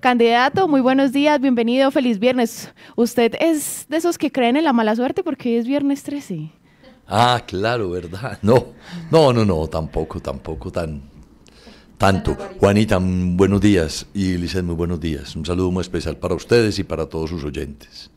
Candidato, muy buenos días, bienvenido, feliz viernes. ¿Usted es de esos que creen en la mala suerte porque es viernes 13? Ah, claro, ¿verdad? No, no, no, no, tampoco, tampoco tan tanto. Juanita, mm, buenos días y Lisset, muy buenos días. Un saludo muy especial para ustedes y para todos sus oyentes.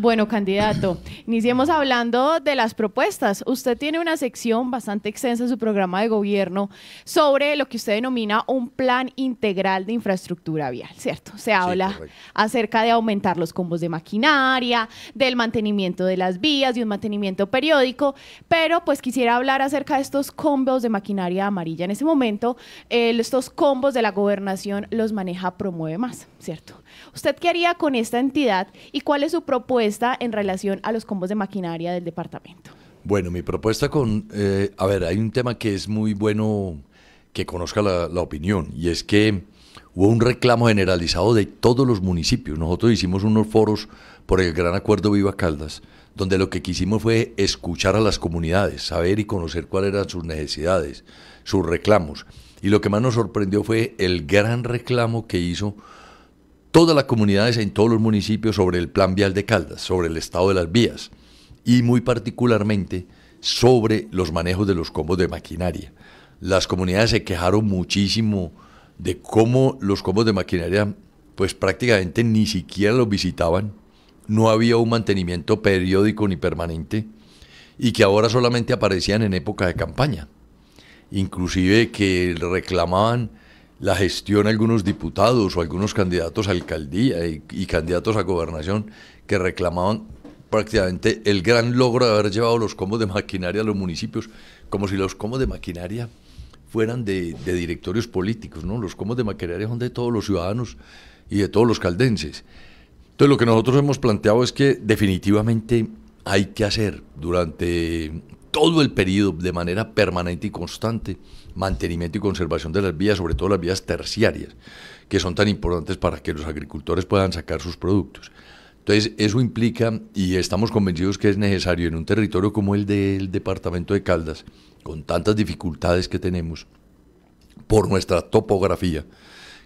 Bueno, candidato, iniciemos hablando de las propuestas. Usted tiene una sección bastante extensa en su programa de gobierno sobre lo que usted denomina un plan integral de infraestructura vial, ¿cierto? Se habla acerca de aumentar los combos de maquinaria, del mantenimiento de las vías, de un mantenimiento periódico, pero pues quisiera hablar acerca de estos combos de maquinaria amarilla. En ese momento, estos combos de la gobernación los maneja Promueve Más, ¿cierto? ¿Usted qué haría con esta entidad y cuál es su propuesta en relación a los combos de maquinaria del departamento? Bueno, mi propuesta con, eh, a ver, hay un tema que es muy bueno que conozca la, la opinión y es que hubo un reclamo generalizado de todos los municipios. Nosotros hicimos unos foros por el Gran Acuerdo Viva Caldas, donde lo que quisimos fue escuchar a las comunidades, saber y conocer cuáles eran sus necesidades, sus reclamos. Y lo que más nos sorprendió fue el gran reclamo que hizo todas las comunidades en todos los municipios sobre el plan vial de Caldas, sobre el estado de las vías y muy particularmente sobre los manejos de los combos de maquinaria. Las comunidades se quejaron muchísimo de cómo los combos de maquinaria pues prácticamente ni siquiera los visitaban, no había un mantenimiento periódico ni permanente y que ahora solamente aparecían en época de campaña. Inclusive que reclamaban la gestión algunos diputados o algunos candidatos a alcaldía y, candidatos a gobernación que reclamaban prácticamente el gran logro de haber llevado los combos de maquinaria a los municipios, como si los combos de maquinaria fueran de, directorios políticos, ¿no? Los combos de maquinaria son de todos los ciudadanos y de todos los caldenses. Entonces, lo que nosotros hemos planteado es que definitivamente hay que hacer durante todo el periodo, de manera permanente y constante, mantenimiento y conservación de las vías, sobre todo las vías terciarias, que son tan importantes para que los agricultores puedan sacar sus productos. Entonces, eso implica, y estamos convencidos que es necesario en un territorio como el del departamento de Caldas, con tantas dificultades que tenemos por nuestra topografía,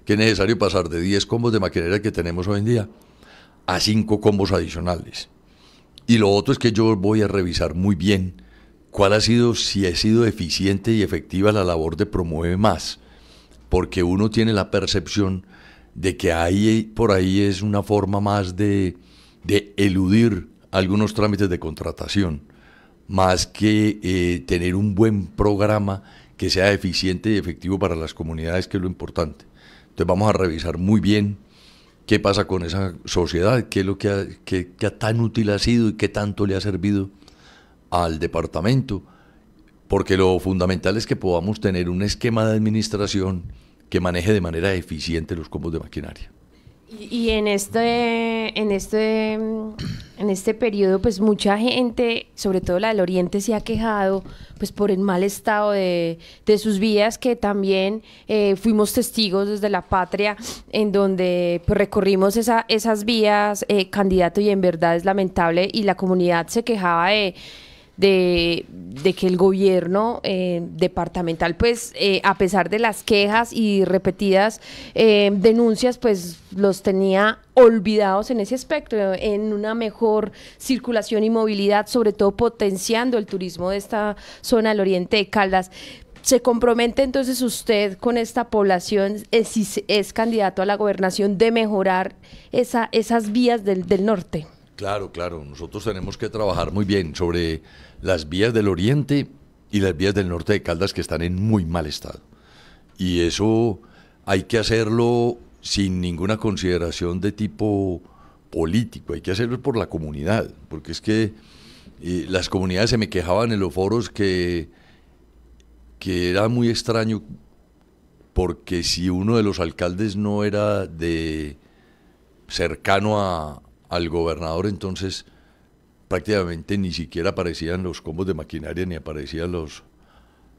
que es necesario pasar de 10 combos de maquinaria que tenemos hoy en día a 5 combos adicionales. Y lo otro es que yo voy a revisar muy bien cuál ha sido, si ha sido eficiente y efectiva la labor de Promueve Más, porque uno tiene la percepción de que ahí, por ahí es una forma más de, eludir algunos trámites de contratación, más que eh, tener un buen programa que sea eficiente y efectivo para las comunidades, que es lo importante. Entonces vamos a revisar muy bien qué pasa con esa sociedad, qué es lo que, ha, tan útil ha sido y qué tanto le ha servido al departamento, porque lo fundamental es que podamos tener un esquema de administración que maneje de manera eficiente los combos de maquinaria. Y en este, en este, en este periodo, pues mucha gente, sobre todo la del Oriente, se ha quejado, pues por el mal estado de, de sus vías, que también eh, fuimos testigos desde la patria, en donde pues, recorrimos esa, esas vías, eh, candidato, y en verdad es lamentable, y la comunidad se quejaba de de, que el gobierno eh, departamental, pues eh, a pesar de las quejas y repetidas eh, denuncias, pues los tenía olvidados en ese espectro, en una mejor circulación y movilidad, sobre todo potenciando el turismo de esta zona del oriente de Caldas. ¿Se compromete entonces usted con esta población, si es, candidato a la gobernación, de mejorar esa, esas vías del norte? Claro, claro. Nosotros tenemos que trabajar muy bien sobre las vías del oriente y las vías del norte de Caldas que están en muy mal estado. Y eso hay que hacerlo sin ninguna consideración de tipo político, hay que hacerlo por la comunidad, porque es que eh, las comunidades se me quejaban en los foros que, que era muy extraño, porque si uno de los alcaldes no era de cercano a, al gobernador entonces prácticamente ni siquiera aparecían los combos de maquinaria ni aparecían los,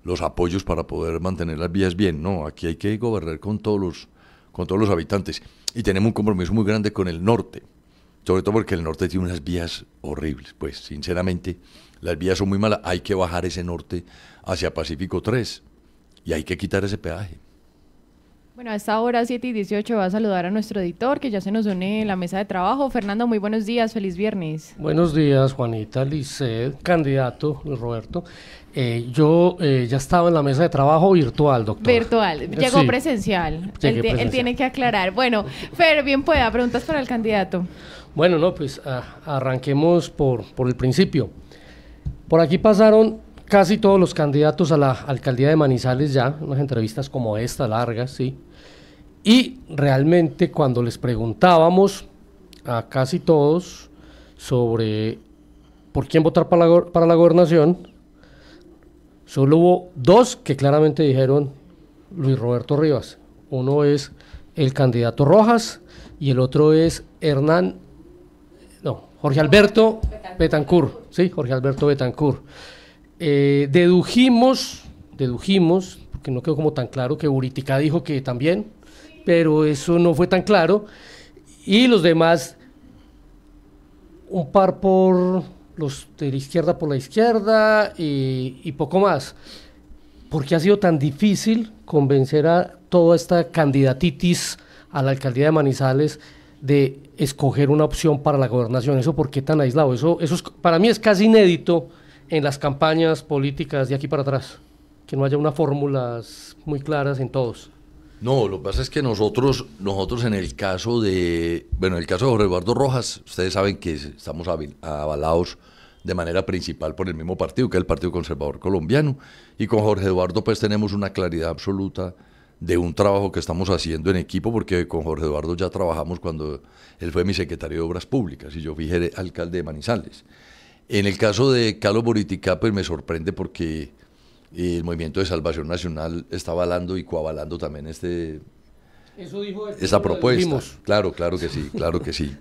los apoyos para poder mantener las vías bien. No, aquí hay que gobernar con todos los, con todos los habitantes. Y tenemos un compromiso muy grande con el norte, sobre todo porque el norte tiene unas vías horribles. Pues sinceramente, las vías son muy malas. Hay que bajar ese norte hacia Pacífico 3 y hay que quitar ese peaje. Bueno, a esta hora 7 y 18 va a saludar a nuestro editor que ya se nos une en la mesa de trabajo. Fernando, muy buenos días, feliz viernes. Buenos días, Juanita, Lisset, candidato, Roberto. Eh, yo eh, ya estaba en la mesa de trabajo virtual, doctor. Virtual, eh, llegó presencial. Él, tiene que aclarar. Bueno, pero bien pueda, preguntas para el candidato. Bueno, no, pues ah, arranquemos por, por el principio. Por aquí pasaron casi todos los candidatos a la alcaldía de Manizales ya, unas entrevistas como esta, largas, sí. Y realmente cuando les preguntábamos a casi todos sobre por quién votar para la, para la gobernación, solo hubo dos que claramente dijeron Luis Roberto Rivas. Uno es el candidato Rojas y el otro es Hernán, no, Jorge Alberto Betancur, sí, Jorge Alberto Betancur. Eh, dedujimos, dedujimos, porque no quedó como tan claro que Buritica dijo que también, pero eso no fue tan claro. Y los demás, un par por los de la izquierda por la izquierda y, poco más. ¿Por qué ha sido tan difícil convencer a toda esta candidatitis a la alcaldía de Manizales de escoger una opción para la gobernación? ¿Eso por qué tan aislado? Eso, eso para mí es casi inédito en las campañas políticas de aquí para atrás, que no haya unas fórmulas muy claras en todos. No, lo que pasa es que nosotros, nosotros en el caso de, bueno, en el caso de Jorge Eduardo Rojas, ustedes saben que estamos avalados de manera principal por el mismo partido, que es el Partido Conservador Colombiano, y con Jorge Eduardo pues tenemos una claridad absoluta de un trabajo que estamos haciendo en equipo, porque con Jorge Eduardo ya trabajamos cuando él fue mi secretario de Obras Públicas y yo fui alcalde de Manizales. En el caso de Carlos Boritica, pues me sorprende porque eh, el Movimiento de Salvación Nacional está avalando y coavalando también este, propuesta. Claro, claro que sí, claro que sí.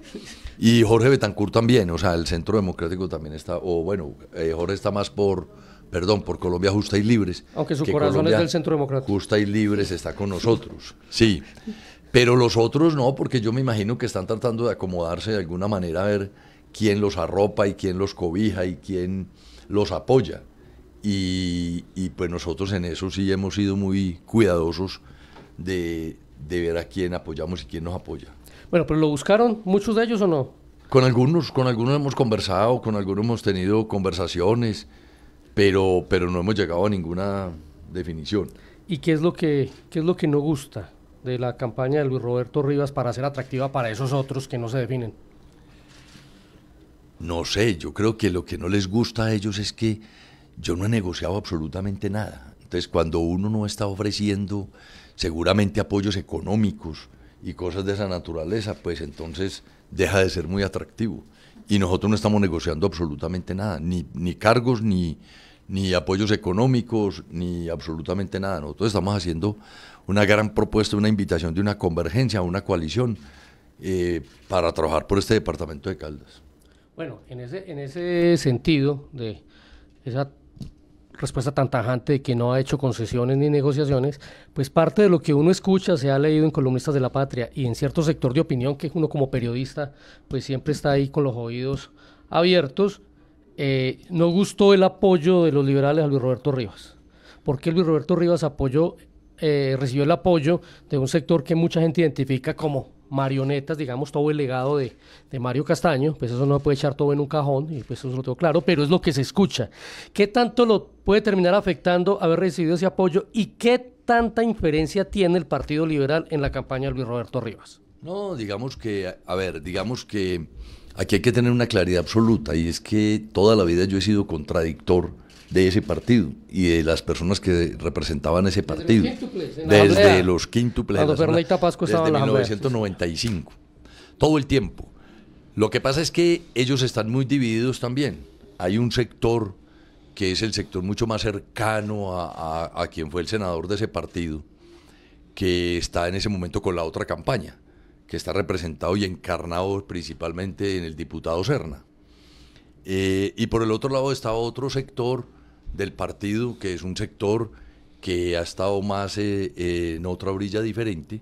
Y Jorge Betancourt también, o sea, el Centro Democrático también está, o bueno, eh, Jorge está más por, perdón, por Colombia Justa y Libres. Aunque su corazón es del Centro Democrático. Justa y Libres está con nosotros, sí. Pero los otros no, porque yo me imagino que están tratando de acomodarse de alguna manera a ver quién los arropa y quién los cobija y quién los apoya. Y, pues nosotros en eso sí hemos sido muy cuidadosos de, de ver a quién apoyamos y quién nos apoya. Bueno, pero ¿lo buscaron muchos de ellos o no? Con algunos, con algunos hemos conversado, con algunos hemos tenido conversaciones, pero, pero no hemos llegado a ninguna definición. ¿Y qué es lo que, qué es lo que no gusta de la campaña de Luis Roberto Rivas para ser atractiva para esos otros que no se definen? No sé, yo creo que lo que no les gusta a ellos es que yo no he negociado absolutamente nada. Entonces, cuando uno no está ofreciendo seguramente apoyos económicos y cosas de esa naturaleza, pues entonces deja de ser muy atractivo. Y nosotros no estamos negociando absolutamente nada, ni, ni cargos, ni, ni apoyos económicos, ni absolutamente nada. Nosotros estamos haciendo una gran propuesta, una invitación de una convergencia, una coalición eh, para trabajar por este departamento de Caldas. Bueno, en ese, en ese sentido de esa respuesta tan tajante de que no ha hecho concesiones ni negociaciones, pues parte de lo que uno escucha se ha leído en columnistas de la patria y en cierto sector de opinión que uno como periodista pues siempre está ahí con los oídos abiertos, eh, no gustó el apoyo de los liberales a Luis Roberto Rivas. ¿Por qué Luis Roberto Rivas apoyó, eh, recibió el apoyo de un sector que mucha gente identifica como marionetas, digamos, todo el legado de, Mario Castaño, pues eso no puede echar todo en un cajón, y pues eso lo tengo claro, pero es lo que se escucha. ¿Qué tanto lo puede terminar afectando haber recibido ese apoyo y qué tanta inferencia tiene el Partido Liberal en la campaña de Luis Roberto Rivas? No, digamos que, a ver, digamos que aquí hay que tener una claridad absoluta y es que toda la vida yo he sido contradictor de ese partido y de las personas que representaban ese partido. Desde los quíntuples. Desde, 1995. Todo el tiempo. Lo que pasa es que ellos están muy divididos también. Hay un sector que es el sector mucho más cercano a, quien fue el senador de ese partido, que está en ese momento con la otra campaña, que está representado y encarnado principalmente en el diputado Serna. Eh, y por el otro lado estaba otro sector del partido, que es un sector que ha estado más eh, eh, en otra orilla diferente,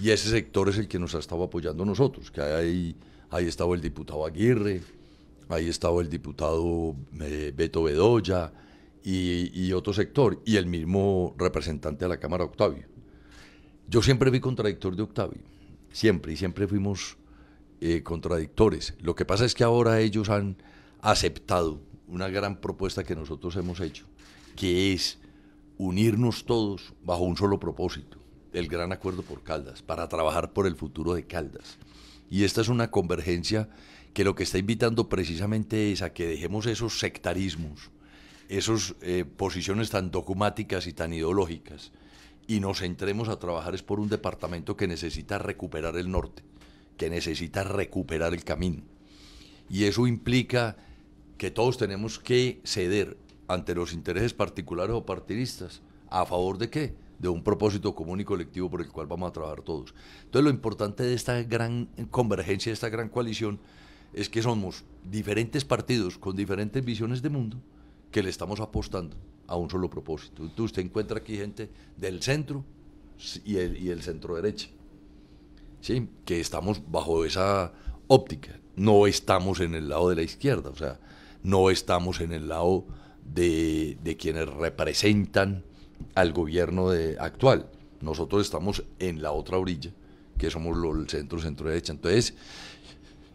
y ese sector es el que nos ha estado apoyando nosotros, que ahí, ahí estaba el diputado Aguirre, ahí estaba el diputado eh, Beto Bedoya y, y, otro sector, y el mismo representante de la Cámara, Octavio. Yo siempre fui contradictor de Octavio, siempre, y siempre fuimos contradictores. Lo que pasa es que ahora ellos han aceptado una gran propuesta que nosotros hemos hecho, que es unirnos todos bajo un solo propósito, el gran acuerdo por Caldas, para trabajar por el futuro de Caldas. Y esta es una convergencia que lo que está invitando precisamente es a que dejemos esos sectarismos, esas eh, posiciones tan dogmáticas y tan ideológicas, y nos entremos a trabajar es por un departamento que necesita recuperar el norte, que necesita recuperar el camino. Y eso implica que todos tenemos que ceder ante los intereses particulares o partidistas. ¿A favor de qué? De un propósito común y colectivo por el cual vamos a trabajar todos. Entonces lo importante de esta gran convergencia, de esta gran coalición, es que somos diferentes partidos con diferentes visiones de mundo que le estamos apostando a un solo propósito. Entonces usted encuentra aquí gente del centro y el, y el centro derecha, ¿sí? que estamos bajo esa óptica, no estamos en el lado de la izquierda. O sea, no estamos en el lado de, quienes representan al gobierno actual. Nosotros estamos en la otra orilla, que somos los, el centro, centro derecha. Entonces,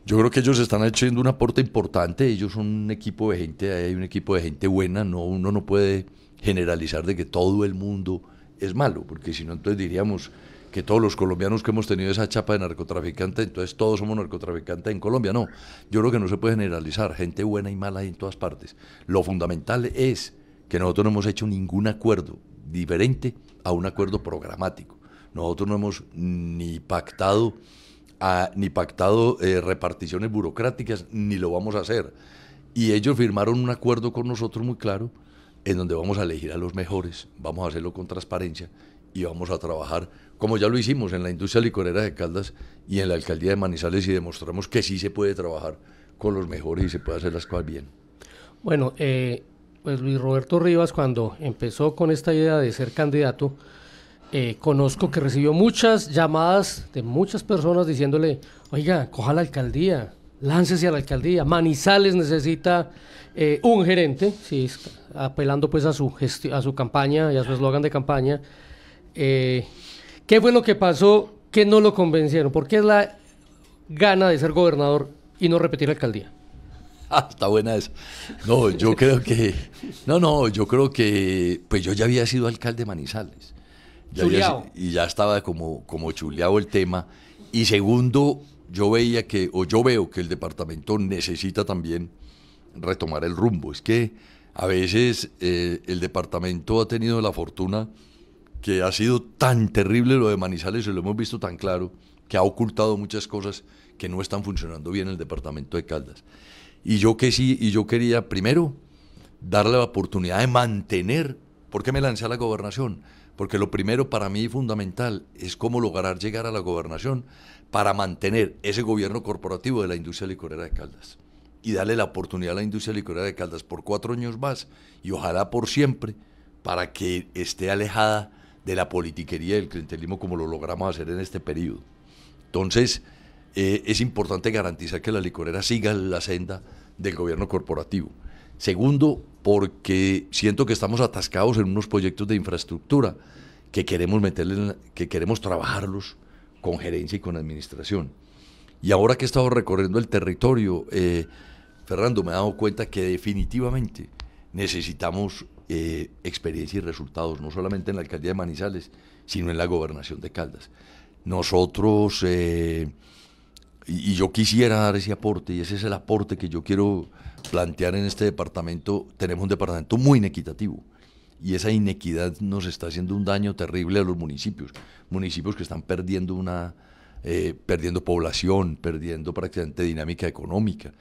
yo creo que ellos están haciendo un aporte importante. Ellos son un equipo de gente, hay un equipo de gente buena. No, uno no puede generalizar de que todo el mundo es malo, porque si no, entonces diríamos que todos los colombianos que hemos tenido esa chapa de narcotraficante, entonces todos somos narcotraficantes en Colombia. No, yo creo que no se puede generalizar. Gente buena y mala en todas partes. Lo fundamental es que nosotros no hemos hecho ningún acuerdo diferente a un acuerdo programático. Nosotros no hemos ni pactado, ni pactado eh, reparticiones burocráticas, ni lo vamos a hacer. Y ellos firmaron un acuerdo con nosotros muy claro, en donde vamos a elegir a los mejores, vamos a hacerlo con transparencia y vamos a trabajar como ya lo hicimos en la industria licorera de Caldas y en la alcaldía de Manizales y demostramos que sí se puede trabajar con los mejores y se puede hacer las cosas bien. Bueno, eh, pues Luis Roberto Rivas cuando empezó con esta idea de ser candidato, eh, conozco que recibió muchas llamadas de muchas personas diciéndole, oiga, coja la alcaldía, láncese a la alcaldía, Manizales necesita eh, un gerente, apelando pues a su, a su campaña y a su eslogan de campaña. Eh, ¿Qué fue lo que pasó que no lo convencieron? ¿Por qué es la gana de ser gobernador y no repetir la alcaldía? Ah, está buena esa. No, yo creo que. No, no, yo creo que. Pues yo ya había sido alcalde de Manizales. y ya estaba como, como chuleado el tema. Y segundo, yo veía que, o yo veo que el departamento necesita también retomar el rumbo. Es que a veces eh, el departamento ha tenido la fortuna que ha sido tan terrible lo de Manizales y lo hemos visto tan claro, que ha ocultado muchas cosas que no están funcionando bien en el departamento de Caldas. Y yo que sí, y yo quería primero darle la oportunidad de mantener, ¿por qué me lancé a la gobernación? Porque lo primero para mí fundamental es cómo lograr llegar a la gobernación para mantener ese gobierno corporativo de la industria licorera de Caldas y darle la oportunidad a la industria licorera de Caldas por cuatro años más y ojalá por siempre para que esté alejada de la politiquería y del clientelismo como lo logramos hacer en este periodo. Entonces, eh, es importante garantizar que la licorera siga la senda del gobierno corporativo. Segundo, porque siento que estamos atascados en unos proyectos de infraestructura que queremos meterle, que queremos trabajarlos con gerencia y con administración. Y ahora que he estado recorriendo el territorio, eh, Fernando, me he dado cuenta que definitivamente necesitamos eh, experiencia y resultados, no solamente en la alcaldía de Manizales, sino en la gobernación de Caldas. Nosotros, eh, y, yo quisiera dar ese aporte, y ese es el aporte que yo quiero plantear en este departamento, tenemos un departamento muy inequitativo. Y esa inequidad nos está haciendo un daño terrible a los municipios. Municipios que están perdiendo una, eh, perdiendo población, perdiendo prácticamente dinámica económica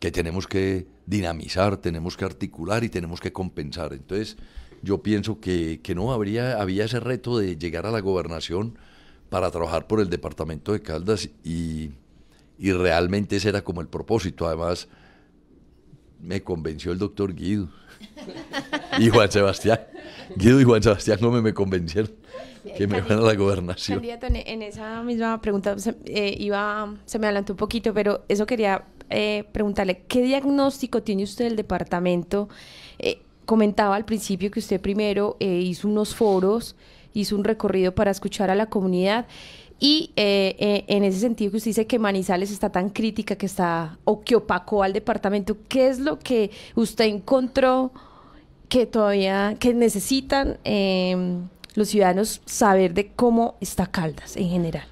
que tenemos que dinamizar, tenemos que articular y tenemos que compensar. Entonces, yo pienso que, que no habría, había ese reto de llegar a la gobernación para trabajar por el departamento de Caldas y, y realmente ese era como el propósito. Además, me convenció el doctor Guido y Juan Sebastián. Guido y Juan Sebastián no me convencieron que me van a la gobernación. en, esa misma pregunta eh, iba, se me adelantó un poquito, pero eso quería eh, preguntarle, ¿qué diagnóstico tiene usted del departamento? Eh, comentaba al principio que usted primero eh, hizo unos foros, hizo un recorrido para escuchar a la comunidad. Y en ese sentido que usted dice que Manizales está tan crítica que está o que opacó al departamento, ¿qué es lo que usted encontró que todavía que necesitan em, los ciudadanos saber de cómo está Caldas en general?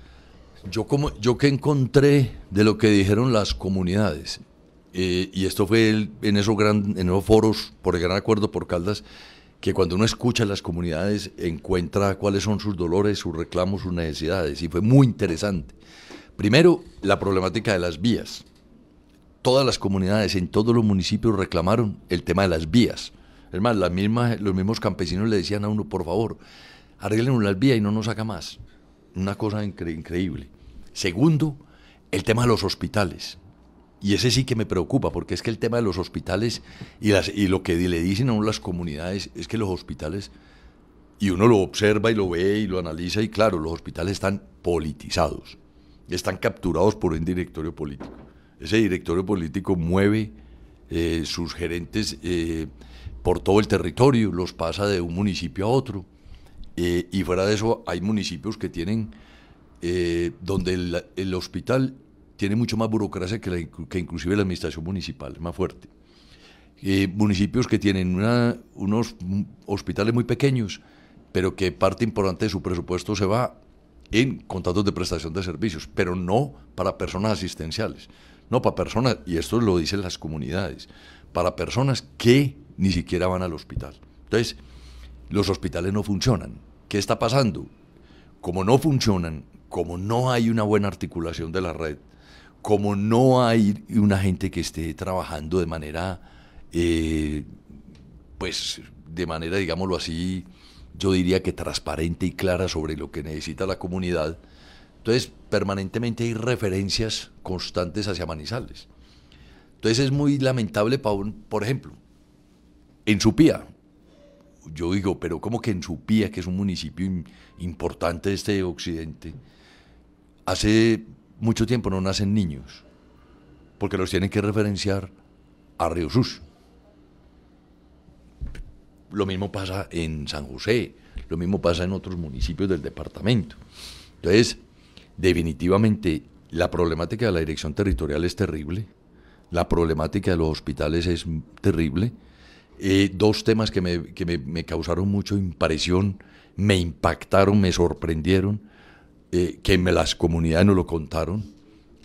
Yo, como, yo que encontré de lo que dijeron las comunidades, eh, y esto fue en, esos gran, en foros por el gran acuerdo por Caldas, que cuando uno escucha a las comunidades encuentra cuáles son sus dolores, sus reclamos, sus necesidades, y fue muy interesante. Primero, la problemática de las vías. Todas las comunidades en todos los municipios reclamaron el tema de las vías. Es más, las mismas, los mismos campesinos le decían a uno, por favor, arreglen las vías y no nos saca más. Una cosa increíble. Segundo, el tema de los hospitales. Y ese sí que me preocupa, porque es que el tema de los hospitales y, lo que le dicen a las comunidades es que los hospitales, y uno lo observa y lo ve y lo analiza, y claro, los hospitales están politizados, están capturados por un directorio político. Ese directorio político mueve eh, sus gerentes eh, por todo el territorio, los pasa de un municipio a otro, eh, y fuera de eso hay municipios que tienen eh, donde el, hospital tiene mucho más burocracia que, inclusive la administración municipal, es más fuerte. Eh, municipios que tienen unos hospitales muy pequeños, pero que parte importante de su presupuesto se va en contratos de prestación de servicios, pero no para personas asistenciales, no para personas, y esto lo dicen las comunidades, para personas que ni siquiera van al hospital. Entonces, los hospitales no funcionan. ¿Qué está pasando? Como no funcionan, como no hay una buena articulación de la red, como no hay una gente que esté trabajando de manera, eh, pues de manera, digámoslo así, yo diría que transparente y clara sobre lo que necesita la comunidad, entonces permanentemente hay referencias constantes hacia Manizales. Entonces es muy lamentable, para por ejemplo, en Supía. Yo digo, pero ¿cómo que en Supía, que es un municipio importante de este occidente, hace mucho tiempo no nacen niños, porque los tienen que referenciar a Río Sus. Lo mismo pasa en San José, lo mismo pasa en otros municipios del departamento. Entonces, definitivamente la problemática de la dirección territorial es terrible, la problemática de los hospitales es terrible. Eh, dos temas que, me, me causaron mucha impresión, me impactaron, me sorprendieron. Eh, que me las comunidades nos lo contaron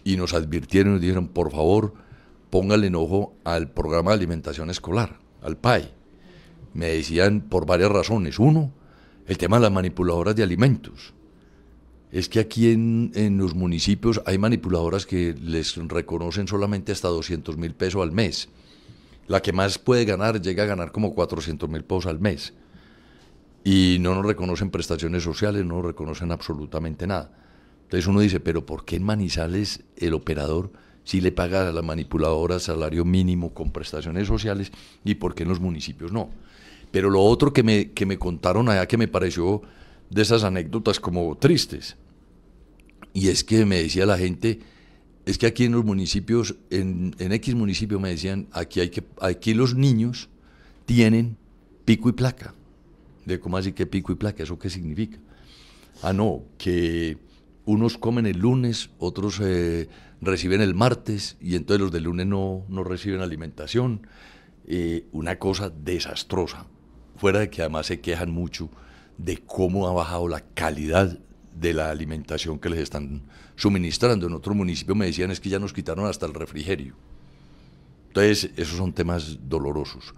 y nos advirtieron y nos dijeron, por favor, póngale enojo al programa de alimentación escolar, al PAE. Me decían por varias razones. Uno, el tema de las manipuladoras de alimentos. Es que aquí en, en los municipios hay manipuladoras que les reconocen solamente hasta 200 mil pesos al mes. La que más puede ganar llega a ganar como 400 mil pesos al mes y no nos reconocen prestaciones sociales, no nos reconocen absolutamente nada. Entonces uno dice, pero ¿por qué en Manizales el operador sí le paga a la manipuladora salario mínimo con prestaciones sociales y por qué en los municipios no? Pero lo otro que me, que me contaron allá que me pareció de esas anécdotas como tristes, y es que me decía la gente, es que aquí en los municipios, en, en X municipio me decían, aquí, hay que, aquí los niños tienen pico y placa. De cómo así que pico y placa, ¿eso qué significa? Ah, no, que unos comen el lunes, otros eh, reciben el martes y entonces los del lunes no, reciben alimentación. Eh, una cosa desastrosa, fuera de que además se quejan mucho de cómo ha bajado la calidad de la alimentación que les están suministrando. En otro municipio me decían es que ya nos quitaron hasta el refrigerio. Entonces, esos son temas dolorosos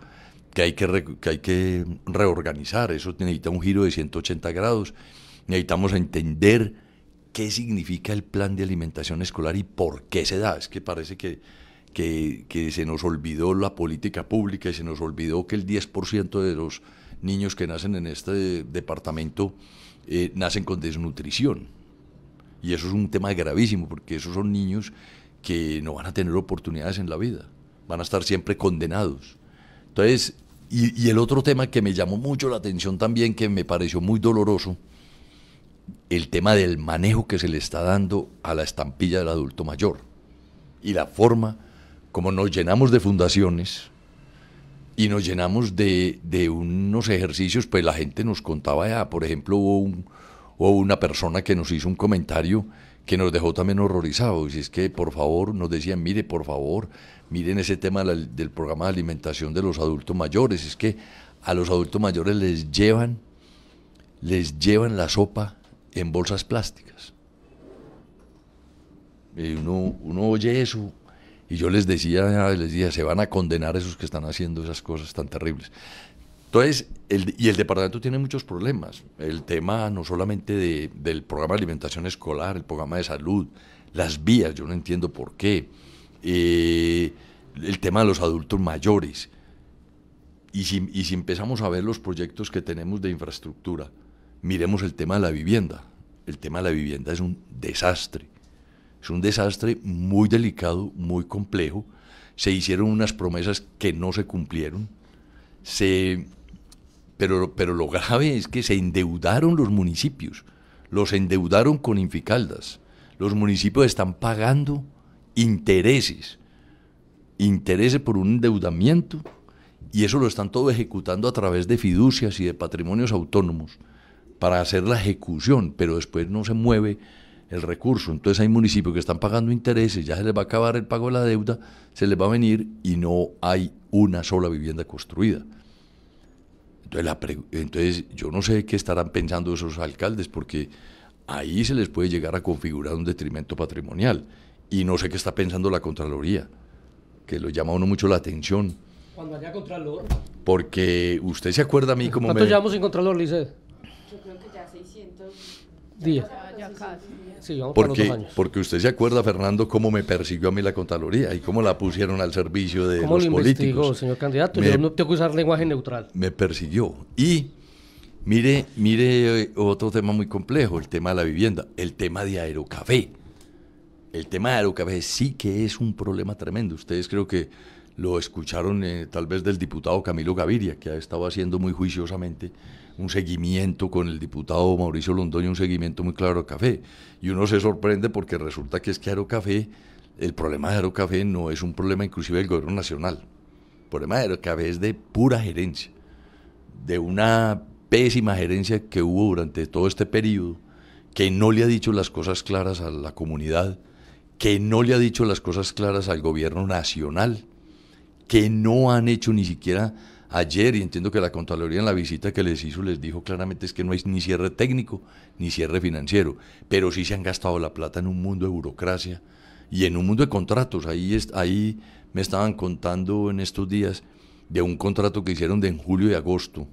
que hay que, que hay que reorganizar, eso necesita un giro de 180 grados, necesitamos entender qué significa el plan de alimentación escolar y por qué se da. Es que parece que, que, se nos olvidó la política pública y se nos olvidó que el 10% de los niños que nacen en este departamento eh, nacen con desnutrición. Y eso es un tema gravísimo porque esos son niños que no van a tener oportunidades en la vida, van a estar siempre condenados. Entonces, y, el otro tema que me llamó mucho la atención también, que me pareció muy doloroso, el tema del manejo que se le está dando a la estampilla del adulto mayor y la forma como nos llenamos de fundaciones y nos llenamos de, unos ejercicios, pues la gente nos contaba ya, ah, por ejemplo, hubo, una persona que nos hizo un comentario que nos dejó también horrorizado, Y es que, por favor, nos decían, mire, por favor, miren ese tema del programa de alimentación de los adultos mayores, es que a los adultos mayores les llevan, les llevan la sopa en bolsas plásticas. uno, oye eso, y yo les decía, les decía, se van a condenar esos que están haciendo esas cosas tan terribles. Entonces, y el departamento tiene muchos problemas. El tema no solamente del programa de alimentación escolar, el programa de salud, las vías, yo no entiendo por qué. Eh, el tema de los adultos mayores. Y si, empezamos a ver los proyectos que tenemos de infraestructura, miremos el tema de la vivienda. El tema de la vivienda es un desastre. Es un desastre muy delicado, muy complejo. Se hicieron unas promesas que no se cumplieron. Se, pero, pero lo grave es que se endeudaron los municipios. Los endeudaron con Inficaldas. Los municipios están pagando intereses, intereses por un endeudamiento, y eso lo están todo ejecutando a través de fiducias y de patrimonios autónomos para hacer la ejecución, pero después no se mueve el recurso. Entonces hay municipios que están pagando intereses, ya se les va a acabar el pago de la deuda, se les va a venir y no hay una sola vivienda construida. Entonces, Entonces yo no sé qué estarán pensando esos alcaldes, porque ahí se les puede llegar a configurar un detrimento patrimonial y no sé qué está pensando la Contraloría, que lo llama a uno mucho la atención. Cuando haya Contralor. Porque usted se acuerda a mí como... ¿Cuánto llevamos sin Contralor, Lice? Yo creo que ya 600. porque, años. porque usted se acuerda, Fernando, cómo me persiguió a mí la Contraloría y cómo la pusieron al servicio de los lo políticos. señor candidato? Yo no tengo que usar lenguaje neutral. Me persiguió. Y mire, mire eh, otro tema muy complejo, el tema de la vivienda, el tema de Aerocafé el tema de café sí que es un problema tremendo. Ustedes creo que lo escucharon eh, tal vez del diputado Camilo Gaviria, que ha estado haciendo muy juiciosamente un seguimiento con el diputado Mauricio Londoño, un seguimiento muy claro de Café. Y uno se sorprende porque resulta que es que Aerocafé, el problema de Aerocafé no es un problema inclusive del gobierno nacional. El problema de Aerocafé es de pura gerencia, de una pésima gerencia que hubo durante todo este periodo, que no le ha dicho las cosas claras a la comunidad que no le ha dicho las cosas claras al gobierno nacional, que no han hecho ni siquiera ayer, y entiendo que la Contraloría en la visita que les hizo les dijo claramente es que no hay ni cierre técnico ni cierre financiero, pero sí se han gastado la plata en un mundo de burocracia y en un mundo de contratos. Ahí, es, ahí me estaban contando en estos días de un contrato que hicieron de en julio y agosto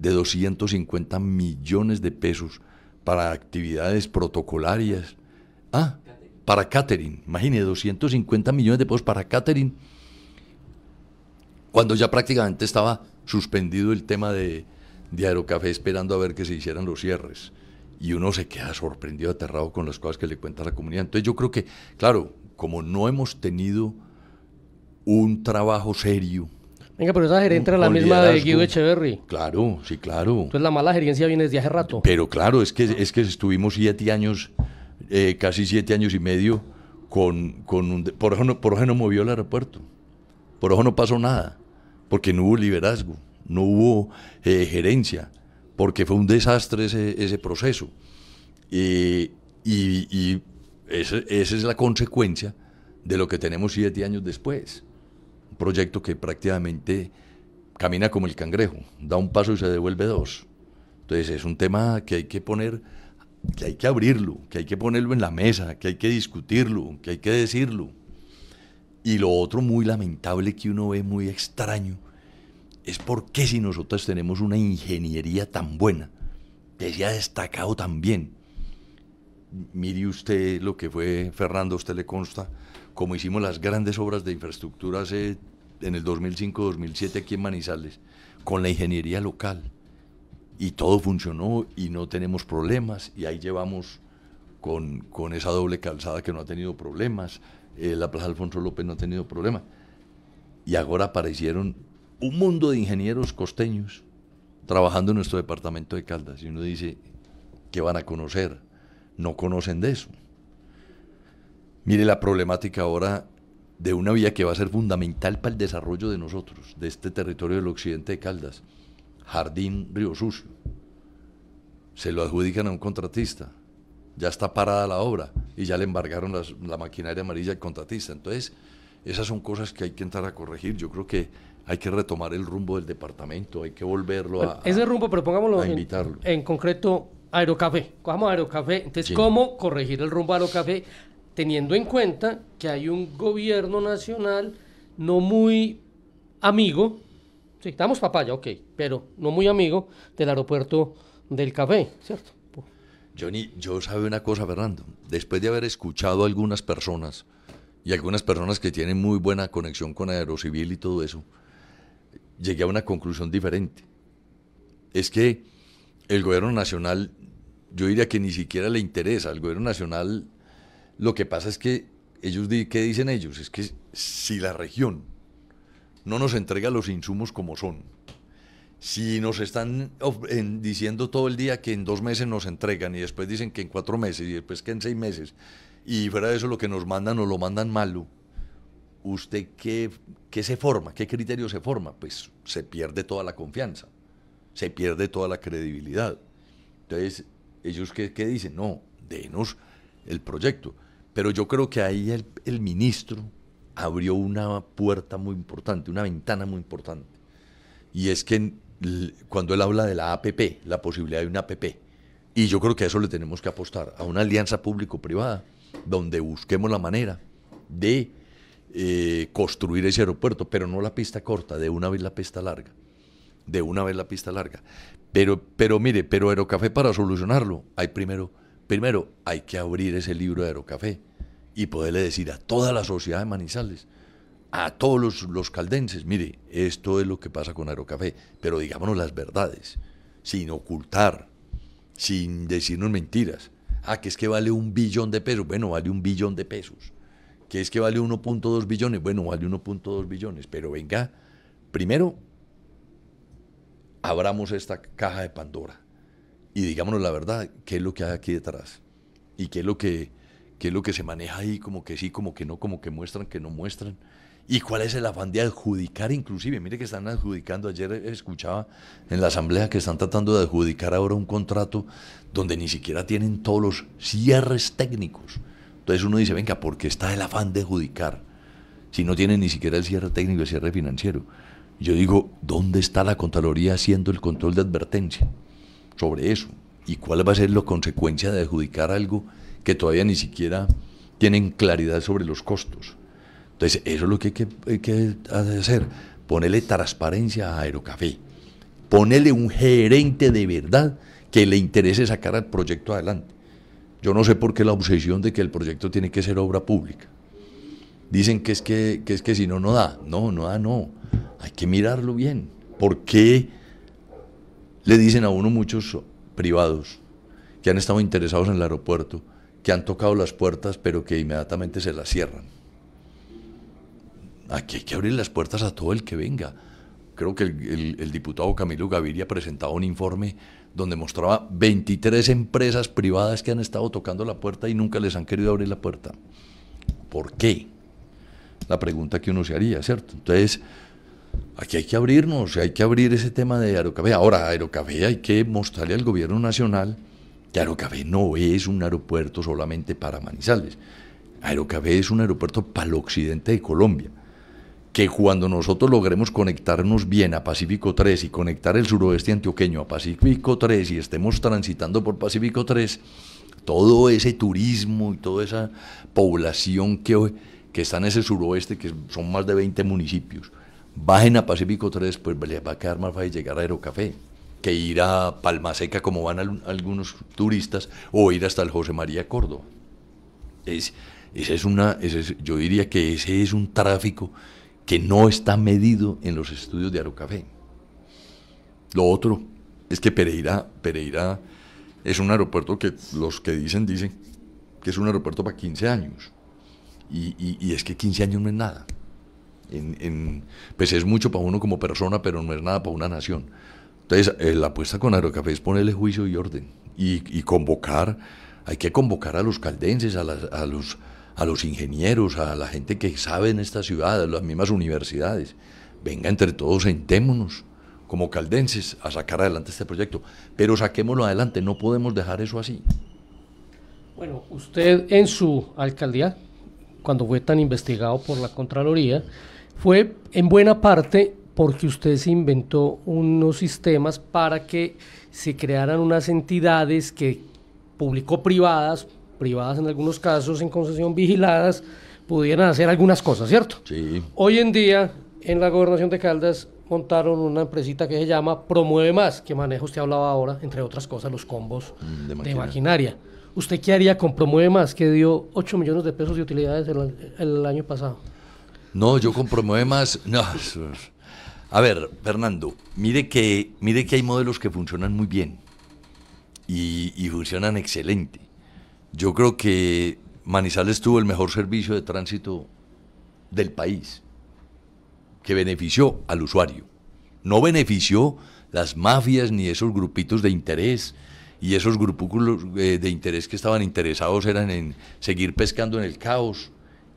de 250 millones de pesos para actividades protocolarias. Ah, para catering. Imagine, 250 millones de pesos para catering, cuando ya prácticamente estaba suspendido el tema de, Aerocafé esperando a ver que se hicieran los cierres. Y uno se queda sorprendido, aterrado con las cosas que le cuenta la comunidad. Entonces yo creo que, claro, como no hemos tenido un trabajo serio. Venga, pero esa gerencia era la misma de Guido Echeverry. Claro, sí, claro. Entonces la mala gerencia viene desde hace rato. Pero claro, es que, es que estuvimos siete años eh, casi siete años y medio con, por, eso no, movió el aeropuerto, por eso no pasó nada, porque no hubo liderazgo, no hubo eh, gerencia, porque fue un desastre ese, ese proceso. Eh, y, esa, esa es la consecuencia de lo que tenemos siete años después. Un proyecto que prácticamente camina como el cangrejo, da un paso y se devuelve dos. Entonces es un tema que hay que poner que hay que abrirlo, que hay que ponerlo en la mesa, que hay que discutirlo, que hay que decirlo. Y lo otro muy lamentable que uno ve muy extraño es por qué si nosotros tenemos una ingeniería tan buena, que se ha destacado tan bien. Mire usted lo que fue Fernando, usted le consta, como hicimos las grandes obras de infraestructura en el 2005-2007 aquí en Manizales, con la ingeniería local y todo funcionó y no tenemos problemas y ahí llevamos con, esa doble calzada que no ha tenido problemas, eh, la Plaza Alfonso López no ha tenido problemas. Y ahora aparecieron un mundo de ingenieros costeños trabajando en nuestro departamento de Caldas y uno dice, ¿qué van a conocer? No conocen de eso. Mire la problemática ahora de una vía que va a ser fundamental para el desarrollo de nosotros, de este territorio del occidente de Caldas. Jardín Río Sucio. Se lo adjudican a un contratista. Ya está parada la obra y ya le embargaron la maquinaria amarilla al contratista. Entonces, esas son cosas que hay que entrar a corregir. Yo creo que hay que retomar el rumbo del departamento, hay que volverlo a. Ese rumbo, pero pongámoslo a invitarlo. En, concreto, Aerocafé. Cojamos Aerocafé. Entonces, ¿cómo corregir el rumbo a Aerocafé? Teniendo en cuenta que hay un gobierno nacional no muy amigo Sí, estamos papaya, ok, pero no muy amigo del aeropuerto del Café, ¿cierto? Johnny, yo sabe una cosa, Fernando. Después de haber escuchado a algunas personas y algunas personas que tienen muy buena conexión con Aerocivil y todo eso, llegué a una conclusión diferente. Es que el gobierno nacional, yo diría que ni siquiera le interesa. Al gobierno nacional lo que pasa es que ellos, ¿qué dicen ellos? Es que si la región no nos entrega los insumos como son. Si nos están diciendo todo el día que en dos meses nos entregan y después dicen que en cuatro meses y después que en seis meses y fuera de eso lo que nos mandan o lo mandan malo, ¿usted qué, qué se forma? ¿Qué criterio se forma? Pues se pierde toda la confianza, se pierde toda la credibilidad. Entonces, ellos qué, dicen? No, denos el proyecto. Pero yo creo que ahí el, el ministro abrió una puerta muy importante, una ventana muy importante. Y es que cuando él habla de la APP, la posibilidad de una APP, y yo creo que a eso le tenemos que apostar, a una alianza público-privada, donde busquemos la manera de eh, construir ese aeropuerto, pero no la pista corta, de una vez la pista larga, de una vez la pista larga. Pero, pero mire, pero Aerocafé para solucionarlo, hay primero, primero hay que abrir ese libro de Aerocafé y poderle decir a toda la sociedad de Manizales, a todos los, caldenses, mire, esto es lo que pasa con Aerocafé, pero digámonos las verdades, sin ocultar, sin decirnos mentiras. Ah, que es que vale un billón de pesos, bueno, vale un billón de pesos. Que es que vale 1.2 billones, bueno, vale 1.2 billones, pero venga, primero abramos esta caja de Pandora y digámonos la verdad, qué es lo que hay aquí detrás y qué es lo que qué es lo que se maneja ahí, como que sí, como que no, como que muestran, que no muestran. ¿Y cuál es el afán de adjudicar inclusive? Mire que están adjudicando, ayer escuchaba en la asamblea que están tratando de adjudicar ahora un contrato donde ni siquiera tienen todos los cierres técnicos. Entonces uno dice, venga, ¿por qué está el afán de adjudicar? Si no tienen ni siquiera el cierre técnico, el cierre financiero. Yo digo, ¿dónde está la Contraloría haciendo el control de advertencia sobre eso? ¿Y cuál va a ser la consecuencia de adjudicar algo? que todavía ni siquiera tienen claridad sobre los costos. Entonces, eso es lo que hay que, hacer, ponerle transparencia a Aerocafé, ponerle un gerente de verdad que le interese sacar al proyecto adelante. Yo no sé por qué la obsesión de que el proyecto tiene que ser obra pública. Dicen que es que, que, es que si no, no da. No, no da, no. Hay que mirarlo bien. ¿Por qué le dicen a uno muchos privados que han estado interesados en el aeropuerto? que han tocado las puertas pero que inmediatamente se las cierran. Aquí hay que abrir las puertas a todo el que venga. Creo que el, diputado Camilo Gaviria presentaba un informe donde mostraba 23 empresas privadas que han estado tocando la puerta y nunca les han querido abrir la puerta. ¿Por qué? La pregunta que uno se haría, ¿cierto? Entonces, aquí hay que abrirnos, hay que abrir ese tema de Aerocafé. Ahora, Aerocafé hay que mostrarle al gobierno nacional Aerocafé no es un aeropuerto solamente para Manizales. Aerocafé es un aeropuerto para el occidente de Colombia. Que cuando nosotros logremos conectarnos bien a Pacífico 3 y conectar el suroeste antioqueño a Pacífico 3 y estemos transitando por Pacífico 3, todo ese turismo y toda esa población que, que está en ese suroeste, que son más de 20 municipios, bajen a Pacífico 3, pues les va a quedar más fácil llegar a Aerocafé que ir a Seca como van algunos turistas o ir hasta el José María Córdoba. Es, ese es una, yo diría que ese es un tráfico que no está medido en los estudios de Arocafé... Lo otro es que Pereira, Pereira es un aeropuerto que los que dicen, dicen que es un aeropuerto para 15 años. Y, es que 15 años no es nada. En, en, pues es mucho para uno como persona, pero no es nada para una nación. Entonces, eh, la apuesta con Aerocafé es ponerle juicio y orden y, convocar, hay que convocar a los caldenses, a, los, a los ingenieros, a la gente que sabe en esta ciudad, a las mismas universidades. Venga, entre todos, sentémonos como caldenses a sacar adelante este proyecto, pero saquémoslo adelante, no podemos dejar eso así. Bueno, usted en su alcaldía, cuando fue tan investigado por la Contraloría, fue en buena parte porque usted se inventó unos sistemas para que se crearan unas entidades que público privadas, privadas en algunos casos, en concesión vigiladas, pudieran hacer algunas cosas, ¿cierto? Sí. Hoy en día, en la gobernación de Caldas, montaron una empresita que se llama Promueve Más, que maneja, usted hablaba ahora, entre otras cosas, los combos mm, de, maquinaria. ¿Usted qué haría con Promueve Más, que dio 8 millones de pesos de utilidades el, año pasado? No, yo con Promueve Más, no, a ver, Fernando, mire que, que hay modelos que funcionan muy bien y, funcionan excelente. Yo creo que Manizales tuvo el mejor servicio de tránsito del país, que benefició al usuario. No benefició las mafias ni esos grupitos de interés y esos grupúculos eh, de interés que estaban interesados eran en seguir pescando en el caos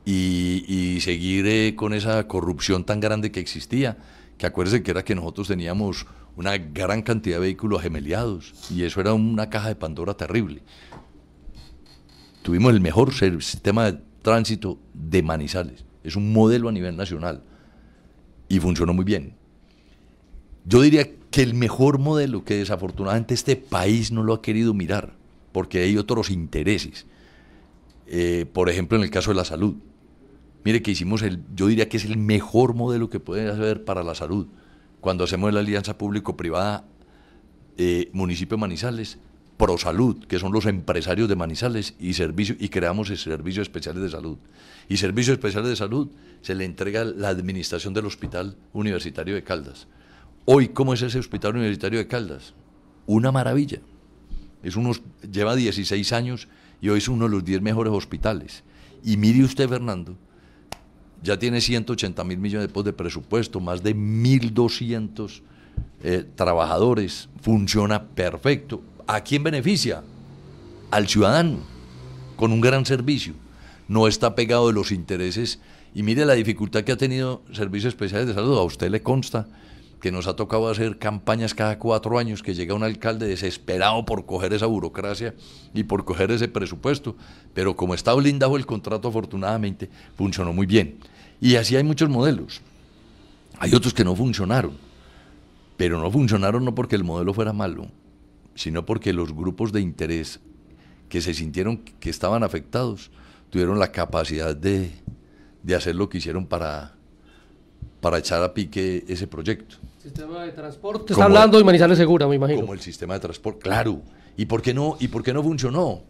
y, seguir eh, con esa corrupción tan grande que existía que acuérdense que era que nosotros teníamos una gran cantidad de vehículos gemeliados y eso era una caja de Pandora terrible. Tuvimos el mejor sistema de tránsito de Manizales, es un modelo a nivel nacional y funcionó muy bien. Yo diría que el mejor modelo que desafortunadamente este país no lo ha querido mirar, porque hay otros intereses. Eh, por ejemplo, en el caso de la salud, Mire que hicimos el, yo diría que es el mejor modelo que puede haber para la salud. Cuando hacemos la alianza público-privada, eh, municipio de Manizales, ProSalud, que son los empresarios de Manizales, y, servicios y creamos servicios especiales de salud. Y servicios especiales de salud se le entrega la administración del Hospital Universitario de Caldas. Hoy, ¿cómo es ese Hospital Universitario de Caldas? Una maravilla. Es unos, lleva 16 años y hoy es uno de los 10 mejores hospitales. Y mire usted, Fernando, ya tiene 180 mil millones de pesos de presupuesto, más de 1.200 eh, trabajadores, funciona perfecto. ¿A quién beneficia? Al ciudadano, con un gran servicio. No está pegado de los intereses. Y mire la dificultad que ha tenido Servicios Especiales de Salud, a usted le consta que nos ha tocado hacer campañas cada cuatro años, que llega un alcalde desesperado por coger esa burocracia y por coger ese presupuesto, pero como está blindado el contrato afortunadamente, funcionó muy bien. Y así hay muchos modelos. Hay otros que no funcionaron, pero no funcionaron no porque el modelo fuera malo, sino porque los grupos de interés que se sintieron que estaban afectados tuvieron la capacidad de, de hacer lo que hicieron para, para echar a pique ese proyecto de transporte. Está hablando de Manizales Segura, me imagino. Como el sistema de transporte, claro. ¿Y por qué no, y por no funcionó?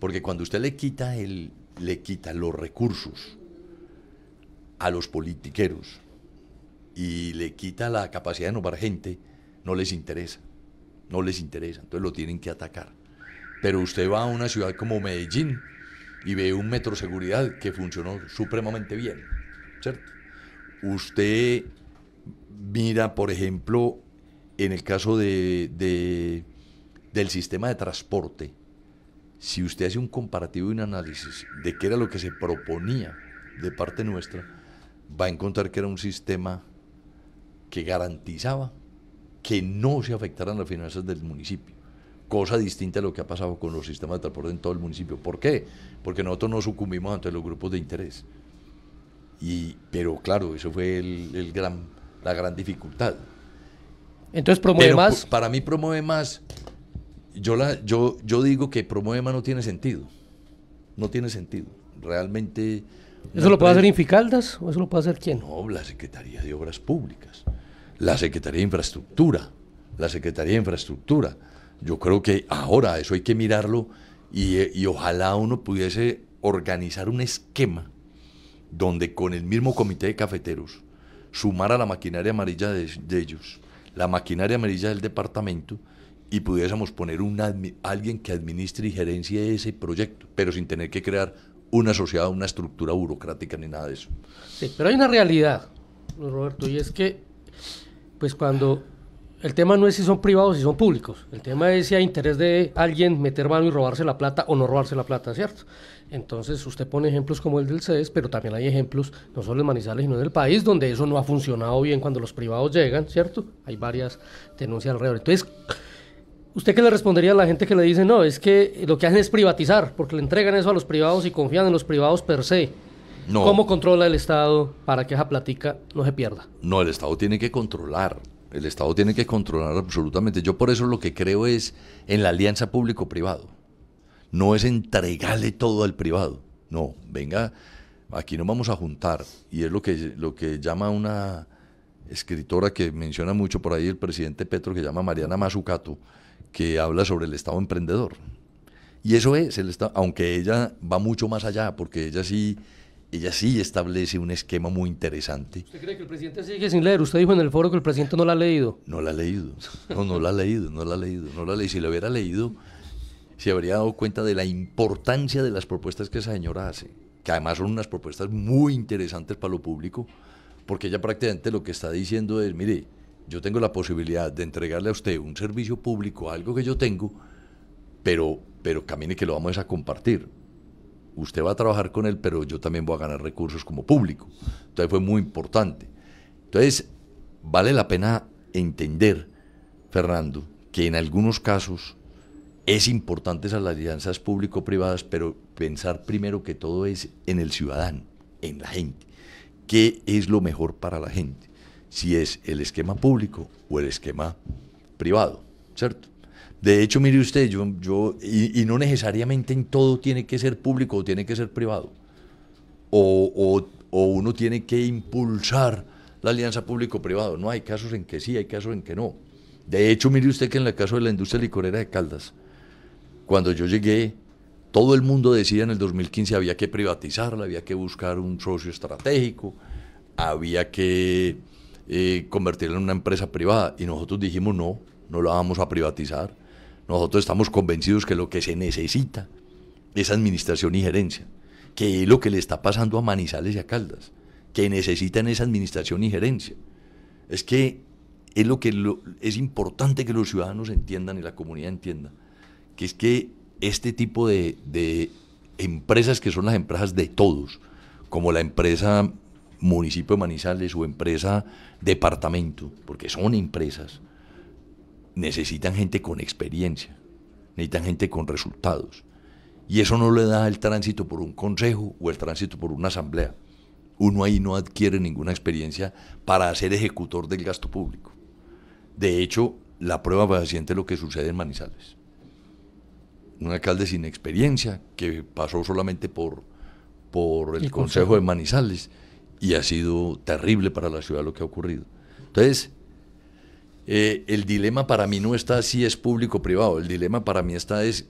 Porque cuando usted le quita, el, le quita los recursos a los politiqueros y le quita la capacidad de nombrar gente, no les interesa. No les interesa. Entonces lo tienen que atacar. Pero usted va a una ciudad como Medellín y ve un metro seguridad que funcionó supremamente bien. ¿Cierto? Usted mira, por ejemplo, en el caso de, del sistema de transporte, si usted hace un comparativo y un análisis de qué era lo que se proponía de parte nuestra, va a encontrar que era un sistema que garantizaba que no se afectaran las finanzas del municipio. Cosa distinta a lo que ha pasado con los sistemas de transporte en todo el municipio. ¿Por qué? Porque nosotros no sucumbimos ante los grupos de interés. Y, pero claro, eso fue el gran la gran dificultad. Entonces promueve más. Para mí promueve más. Yo, la, yo, yo digo que promueve más no tiene sentido. No tiene sentido. Realmente. ¿Eso lo puede hacer Inficaldas o eso lo puede hacer quién? No, la Secretaría de Obras Públicas, la Secretaría de Infraestructura, la Secretaría de Infraestructura. Yo creo que ahora eso hay que mirarlo y ojalá uno pudiese organizar un esquema donde con el mismo comité de cafeteros, sumar a la maquinaria amarilla de, ellos, la maquinaria amarilla del departamento, y pudiésemos poner a alguien que administre y gerencie ese proyecto, pero sin tener que crear una sociedad, una estructura burocrática ni nada de eso. Sí, pero hay una realidad, Roberto, y es que, pues cuando el tema no es si son privados o si son públicos, el tema es si hay interés de alguien meter mano y robarse la plata o no robarse la plata, ¿cierto? Entonces, usted pone ejemplos como el del CES, pero también hay ejemplos, no solo en Manizales, sino en el país, donde eso no ha funcionado bien cuando los privados llegan, ¿cierto? Hay varias denuncias alrededor. Entonces, ¿usted qué le respondería a la gente que le dice, no, es que lo que hacen es privatizar, porque le entregan eso a los privados y confían en los privados per se? No. ¿Cómo controla el Estado para que esa platica no se pierda? No, el Estado tiene que controlar. El Estado tiene que controlar absolutamente. Yo por eso lo que creo es en la alianza público-privado no es entregarle todo al privado. No, venga, aquí nos vamos a juntar. Y es lo que, lo que llama una escritora que menciona mucho por ahí el presidente Petro, que llama Mariana Mazucato que habla sobre el Estado emprendedor. Y eso es, el Estado, aunque ella va mucho más allá, porque ella sí, ella sí establece un esquema muy interesante. ¿Usted cree que el presidente sigue sin leer? Usted dijo en el foro que el presidente no la ha leído. No la ha leído, no, no la ha leído, no la ha leído, no la ha leído. Si lo hubiera leído, se habría dado cuenta de la importancia de las propuestas que esa señora hace, que además son unas propuestas muy interesantes para lo público, porque ella prácticamente lo que está diciendo es, mire, yo tengo la posibilidad de entregarle a usted un servicio público, algo que yo tengo, pero, pero camine que lo vamos a compartir. Usted va a trabajar con él, pero yo también voy a ganar recursos como público. Entonces fue muy importante. Entonces, vale la pena entender, Fernando, que en algunos casos es importante esas alianzas público-privadas, pero pensar primero que todo es en el ciudadano, en la gente. ¿Qué es lo mejor para la gente? Si es el esquema público o el esquema privado, ¿cierto? De hecho, mire usted, yo, yo y, no necesariamente en todo tiene que ser público o tiene que ser privado. O, o uno tiene que impulsar la alianza público-privado. No, hay casos en que sí, hay casos en que no. De hecho, mire usted que en el caso de la industria licorera de Caldas, cuando yo llegué, todo el mundo decía en el 2015 había que privatizarla, había que buscar un socio estratégico, había que eh, convertirla en una empresa privada. Y nosotros dijimos, no, no la vamos a privatizar. Nosotros estamos convencidos que lo que se necesita es administración y gerencia, que es lo que le está pasando a Manizales y a Caldas, que necesitan esa administración y gerencia. Es que es lo que es importante que los ciudadanos entiendan y la comunidad entienda que es que este tipo de, empresas que son las empresas de todos, como la empresa municipio de Manizales o empresa departamento, porque son empresas, necesitan gente con experiencia, necesitan gente con resultados. Y eso no le da el tránsito por un consejo o el tránsito por una asamblea. Uno ahí no adquiere ninguna experiencia para ser ejecutor del gasto público. De hecho, la prueba paciente es lo que sucede en Manizales un alcalde sin experiencia que pasó solamente por, por el, consejo. de Manizales y ha sido terrible para la ciudad lo que ha ocurrido. Entonces, eh, el dilema para mí no está si es público o privado, el dilema para mí está es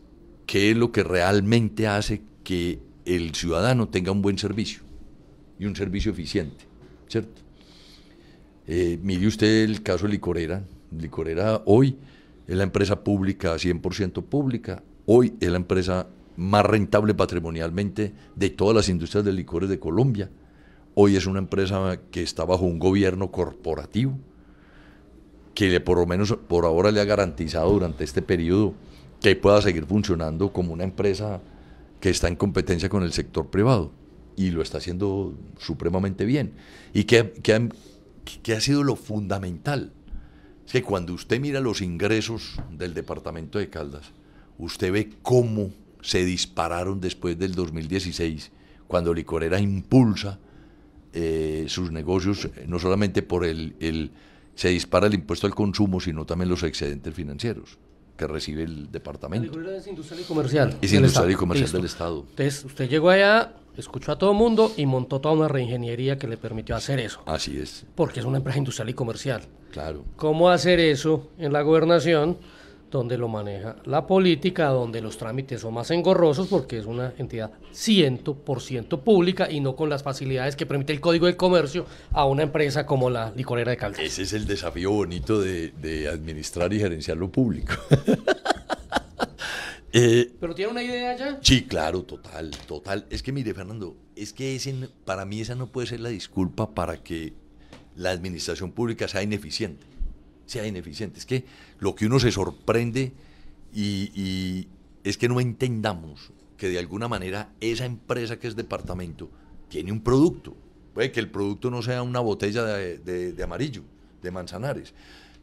qué es lo que realmente hace que el ciudadano tenga un buen servicio y un servicio eficiente, ¿cierto? Eh, mire usted el caso de Licorera. Licorera hoy es la empresa pública, 100% pública, Hoy es la empresa más rentable patrimonialmente de todas las industrias de licores de Colombia. Hoy es una empresa que está bajo un gobierno corporativo que por lo menos por ahora le ha garantizado durante este periodo que pueda seguir funcionando como una empresa que está en competencia con el sector privado y lo está haciendo supremamente bien. ¿Y qué ha sido lo fundamental? Es que cuando usted mira los ingresos del departamento de Caldas, usted ve cómo se dispararon después del 2016, cuando Licorera impulsa eh, sus negocios, eh, no solamente por el, se dispara el impuesto al consumo, sino también los excedentes financieros que recibe el departamento. Licorera es industrial y comercial. Es industrial y comercial del Estado. usted llegó allá, escuchó a todo el mundo y montó toda una reingeniería que le permitió hacer eso. Así es. Porque es una empresa industrial y comercial. Claro. ¿Cómo hacer eso en la gobernación? donde lo maneja la política, donde los trámites son más engorrosos porque es una entidad 100% pública y no con las facilidades que permite el Código de Comercio a una empresa como la licorera de Caldas. Ese es el desafío bonito de, administrar y gerenciar lo público. Eh, ¿Pero tiene una idea ya? Sí, claro, total, total. Es que mire, Fernando, es que para mí esa no puede ser la disculpa para que la administración pública sea ineficiente sea ineficiente. Es que lo que uno se sorprende y, es que no entendamos que de alguna manera esa empresa que es departamento tiene un producto. Puede que el producto no sea una botella de, amarillo, de manzanares,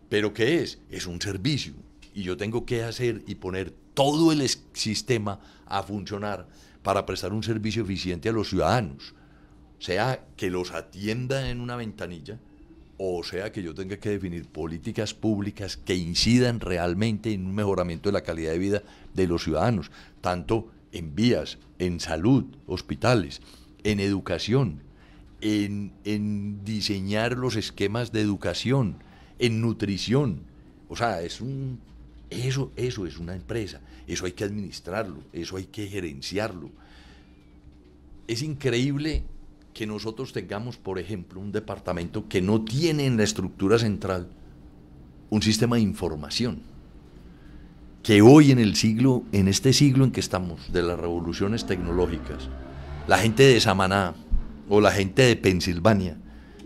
pero ¿qué es? Es un servicio. Y yo tengo que hacer y poner todo el sistema a funcionar para prestar un servicio eficiente a los ciudadanos. Sea que los atienda en una ventanilla, o sea que yo tenga que definir políticas públicas que incidan realmente en un mejoramiento de la calidad de vida de los ciudadanos, tanto en vías, en salud, hospitales, en educación, en, diseñar los esquemas de educación, en nutrición. O sea, es un eso, eso es una empresa, eso hay que administrarlo, eso hay que gerenciarlo. Es increíble que nosotros tengamos, por ejemplo, un departamento que no tiene en la estructura central un sistema de información. Que hoy en el siglo, en este siglo en que estamos, de las revoluciones tecnológicas, la gente de Samaná o la gente de Pensilvania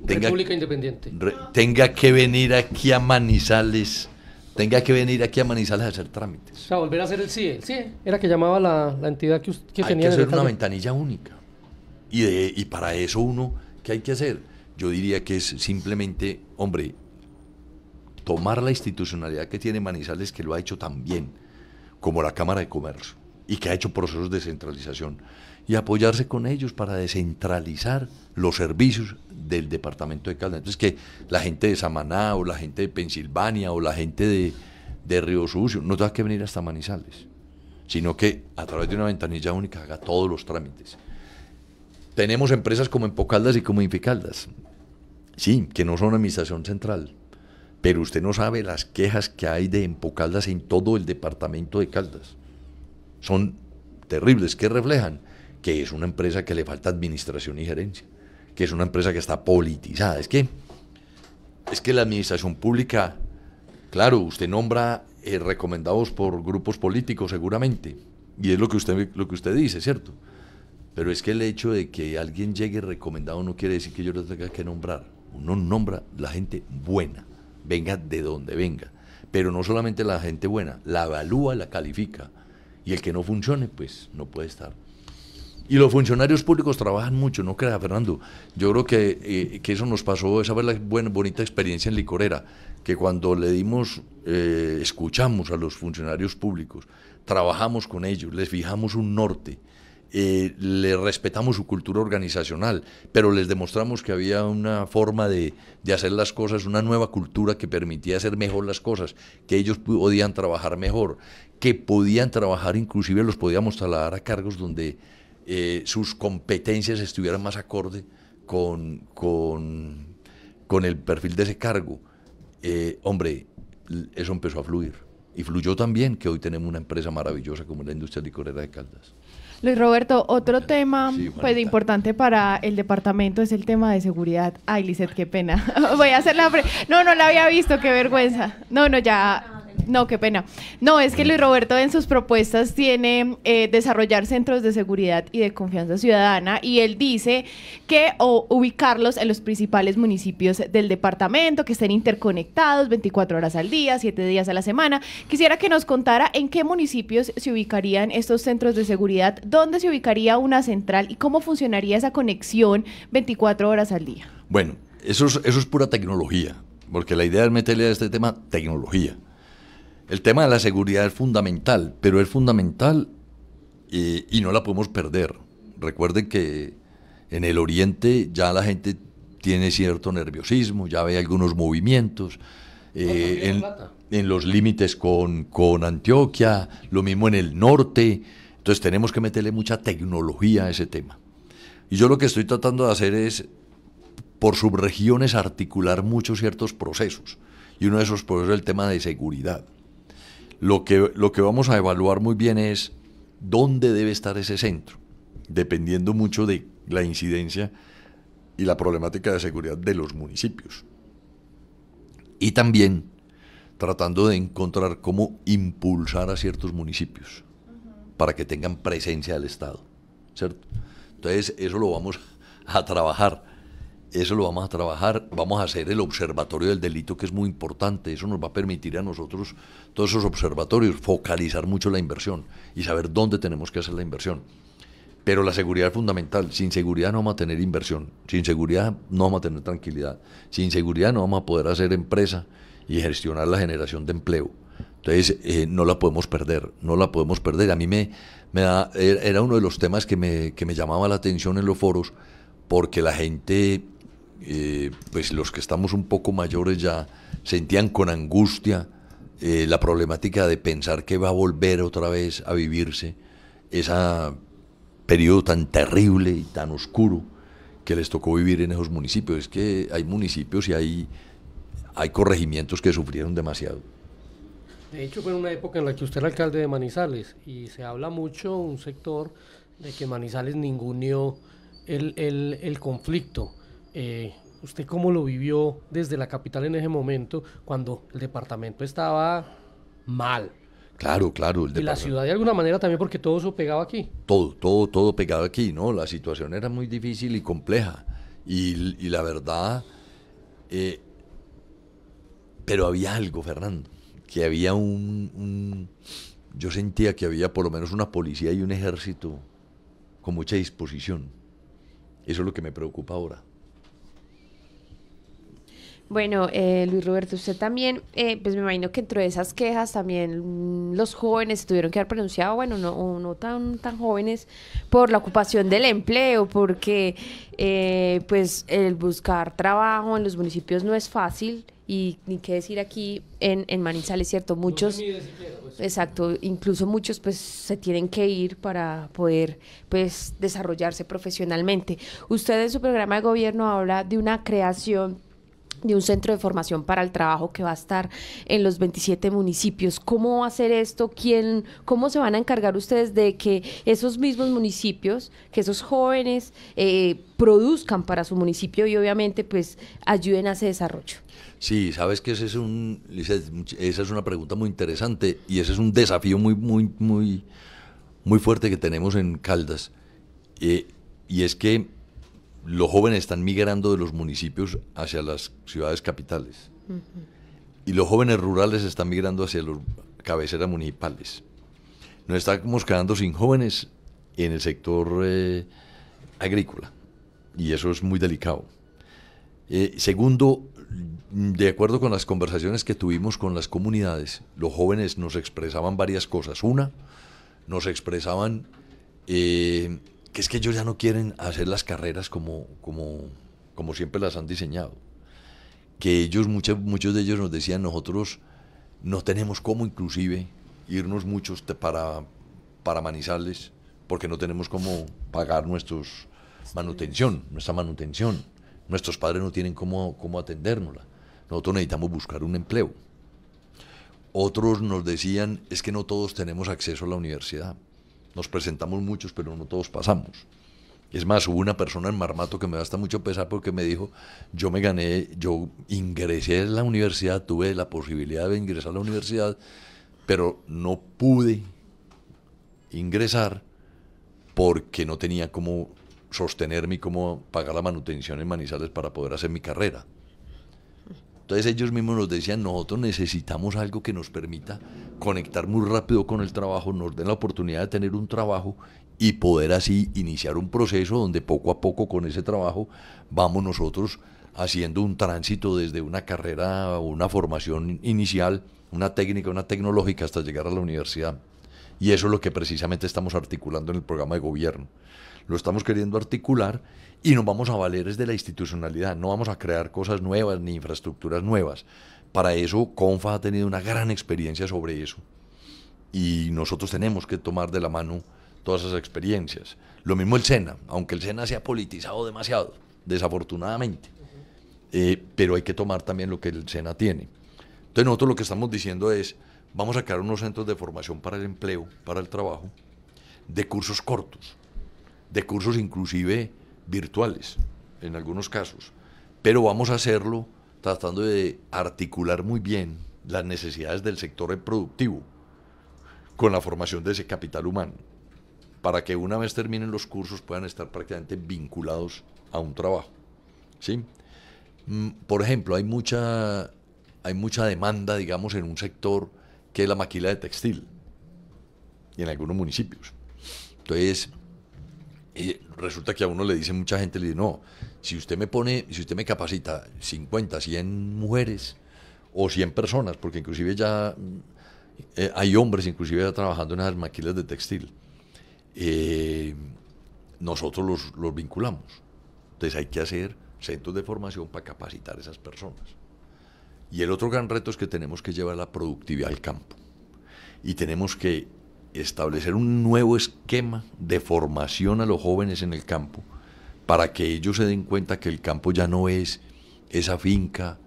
tenga, Independiente. tenga que venir aquí a Manizales tenga que venir aquí a Manizales a hacer trámites. O sea, volver a hacer el CIE. E era que llamaba la, entidad que, tenía. Hay que hacer una ventanilla única. Y, para eso uno, ¿qué hay que hacer? Yo diría que es simplemente, hombre, tomar la institucionalidad que tiene Manizales, que lo ha hecho tan bien, como la Cámara de Comercio, y que ha hecho procesos de descentralización y apoyarse con ellos para descentralizar los servicios del departamento de Caldas. Entonces, que la gente de Samaná, o la gente de Pensilvania, o la gente de, de Río Sucio, no tenga que venir hasta Manizales, sino que a través de una ventanilla única haga todos los trámites tenemos empresas como Empocaldas y como Inficaldas. Sí, que no son administración central. Pero usted no sabe las quejas que hay de Empocaldas en todo el departamento de Caldas. Son terribles. que reflejan? Que es una empresa que le falta administración y gerencia. Que es una empresa que está politizada. Es que, es que la administración pública, claro, usted nombra eh, recomendados por grupos políticos seguramente. Y es lo que usted, lo que usted dice, ¿cierto? Pero es que el hecho de que alguien llegue recomendado no quiere decir que yo lo tenga que nombrar. Uno nombra la gente buena, venga de donde venga. Pero no solamente la gente buena, la evalúa, la califica. Y el que no funcione, pues no puede estar. Y los funcionarios públicos trabajan mucho, no crea, Fernando. Yo creo que, eh, eso nos pasó, esa fue la buena, bonita experiencia en Licorera, que cuando le dimos, eh, escuchamos a los funcionarios públicos, trabajamos con ellos, les fijamos un norte eh, le respetamos su cultura organizacional, pero les demostramos que había una forma de, hacer las cosas, una nueva cultura que permitía hacer mejor las cosas, que ellos podían trabajar mejor, que podían trabajar, inclusive los podíamos trasladar a cargos donde eh, sus competencias estuvieran más acorde con, el perfil de ese cargo. Eh, hombre, eso empezó a fluir. Y fluyó también que hoy tenemos una empresa maravillosa como la industria licorera de Caldas. Luis Roberto, otro tema pues importante para el departamento es el tema de seguridad. Ay, Lizeth, qué pena. Voy a hacer la No, no la había visto, qué vergüenza. No, no, ya no, qué pena. No, es que Luis Roberto en sus propuestas tiene eh, desarrollar centros de seguridad y de confianza ciudadana y él dice que ubicarlos en los principales municipios del departamento, que estén interconectados 24 horas al día, 7 días a la semana. Quisiera que nos contara en qué municipios se ubicarían estos centros de seguridad, dónde se ubicaría una central y cómo funcionaría esa conexión 24 horas al día. Bueno, eso es, eso es pura tecnología, porque la idea del meterle a este tema tecnología. El tema de la seguridad es fundamental, pero es fundamental eh, y no la podemos perder. Recuerden que en el Oriente ya la gente tiene cierto nerviosismo, ya ve algunos movimientos. Eh, en, en, los límites con, con Antioquia, lo mismo en el norte. Entonces tenemos que meterle mucha tecnología a ese tema. Y yo lo que estoy tratando de hacer es, por subregiones, articular muchos ciertos procesos. Y uno de esos procesos es el tema de seguridad. Lo que, lo que vamos a evaluar muy bien es dónde debe estar ese centro, dependiendo mucho de la incidencia y la problemática de seguridad de los municipios. Y también tratando de encontrar cómo impulsar a ciertos municipios para que tengan presencia del Estado, Entonces, eso lo vamos a trabajar. Eso lo vamos a trabajar, vamos a hacer el observatorio del delito, que es muy importante, eso nos va a permitir a nosotros, todos esos observatorios, focalizar mucho la inversión y saber dónde tenemos que hacer la inversión. Pero la seguridad es fundamental, sin seguridad no vamos a tener inversión, sin seguridad no vamos a tener tranquilidad, sin seguridad no vamos a poder hacer empresa y gestionar la generación de empleo. Entonces, eh, no la podemos perder, no la podemos perder. A mí me, me da, era uno de los temas que me, que me llamaba la atención en los foros, porque la gente eh, pues los que estamos un poco mayores ya sentían con angustia eh, la problemática de pensar que va a volver otra vez a vivirse ese periodo tan terrible y tan oscuro que les tocó vivir en esos municipios. Es que hay municipios y hay, hay corregimientos que sufrieron demasiado. De hecho, fue una época en la que usted era alcalde de Manizales y se habla mucho un sector de que Manizales ninguneó el conflicto eh, ¿Usted cómo lo vivió desde la capital en ese momento cuando el departamento estaba mal? Claro, claro. El y la ciudad de alguna manera también porque todo eso pegaba aquí. Todo, todo, todo pegado aquí, ¿no? La situación era muy difícil y compleja. Y, la verdad, eh, pero había algo, Fernando, que había un, Yo sentía que había por lo menos una policía y un ejército con mucha disposición. Eso es lo que me preocupa ahora. Bueno, eh, Luis Roberto, usted también, eh, pues me imagino que de esas quejas también mm, los jóvenes tuvieron que haber pronunciado, bueno, no, no tan, tan jóvenes, por la ocupación del empleo, porque eh, pues el buscar trabajo en los municipios no es fácil y ni qué decir aquí en, en Manizales, ¿cierto? Muchos, pues. exacto, incluso muchos pues se tienen que ir para poder pues desarrollarse profesionalmente. Usted en su programa de gobierno habla de una creación de un centro de formación para el trabajo que va a estar en los 27 municipios. ¿Cómo va a ser esto? ¿Quién, ¿Cómo se van a encargar ustedes de que esos mismos municipios, que esos jóvenes eh, produzcan para su municipio y obviamente pues ayuden a ese desarrollo? Sí, sabes que ese es un, esa es una pregunta muy interesante y ese es un desafío muy, muy, muy, muy fuerte que tenemos en Caldas. Eh, y es que los jóvenes están migrando de los municipios hacia las ciudades capitales. Y los jóvenes rurales están migrando hacia las cabeceras municipales. Nos estamos quedando sin jóvenes en el sector eh, agrícola. Y eso es muy delicado. Eh, segundo, de acuerdo con las conversaciones que tuvimos con las comunidades, los jóvenes nos expresaban varias cosas. Una, nos expresaban eh, que es que ellos ya no quieren hacer las carreras como, como, como siempre las han diseñado. Que ellos, muchos, muchos de ellos nos decían, nosotros no tenemos cómo inclusive irnos muchos para, para Manizales, porque no tenemos cómo pagar nuestros manutención, nuestra manutención. Nuestros padres no tienen cómo, cómo Nosotros necesitamos buscar un empleo. Otros nos decían, es que no todos tenemos acceso a la universidad. Nos presentamos muchos, pero no todos pasamos. Es más, hubo una persona en Marmato que me da mucho pesar porque me dijo, yo me gané, yo ingresé en la universidad, tuve la posibilidad de ingresar a la universidad, pero no pude ingresar porque no tenía cómo sostenerme y cómo pagar la manutención en Manizales para poder hacer mi carrera. Entonces ellos mismos nos decían, nosotros necesitamos algo que nos permita conectar muy rápido con el trabajo, nos den la oportunidad de tener un trabajo y poder así iniciar un proceso donde poco a poco con ese trabajo vamos nosotros haciendo un tránsito desde una carrera una formación inicial, una técnica, una tecnológica hasta llegar a la universidad. Y eso es lo que precisamente estamos articulando en el programa de gobierno. Lo estamos queriendo articular y nos vamos a valer desde de la institucionalidad, no vamos a crear cosas nuevas ni infraestructuras nuevas. Para eso, CONFA ha tenido una gran experiencia sobre eso y nosotros tenemos que tomar de la mano todas esas experiencias. Lo mismo el SENA, aunque el SENA se ha politizado demasiado, desafortunadamente, eh, pero hay que tomar también lo que el SENA tiene. Entonces nosotros lo que estamos diciendo es, vamos a crear unos centros de formación para el empleo, para el trabajo, de cursos cortos, de cursos inclusive virtuales en algunos casos, pero vamos a hacerlo tratando de articular muy bien las necesidades del sector reproductivo con la formación de ese capital humano, para que una vez terminen los cursos puedan estar prácticamente vinculados a un trabajo. ¿sí? Mm, por ejemplo, hay mucha, hay mucha demanda, digamos, en un sector que es la maquila de textil, y en algunos municipios. Entonces, resulta que a uno le dice mucha gente, le dice, no, si usted me pone, si usted me capacita 50, 100 mujeres o 100 personas, porque inclusive ya eh, hay hombres inclusive trabajando en las maquilas de textil, eh, nosotros los, los vinculamos. Entonces hay que hacer centros de formación para capacitar a esas personas. Y el otro gran reto es que tenemos que llevar la productividad al campo. Y tenemos que establecer un nuevo esquema de formación a los jóvenes en el campo para que ellos se den cuenta que el campo ya no es esa finca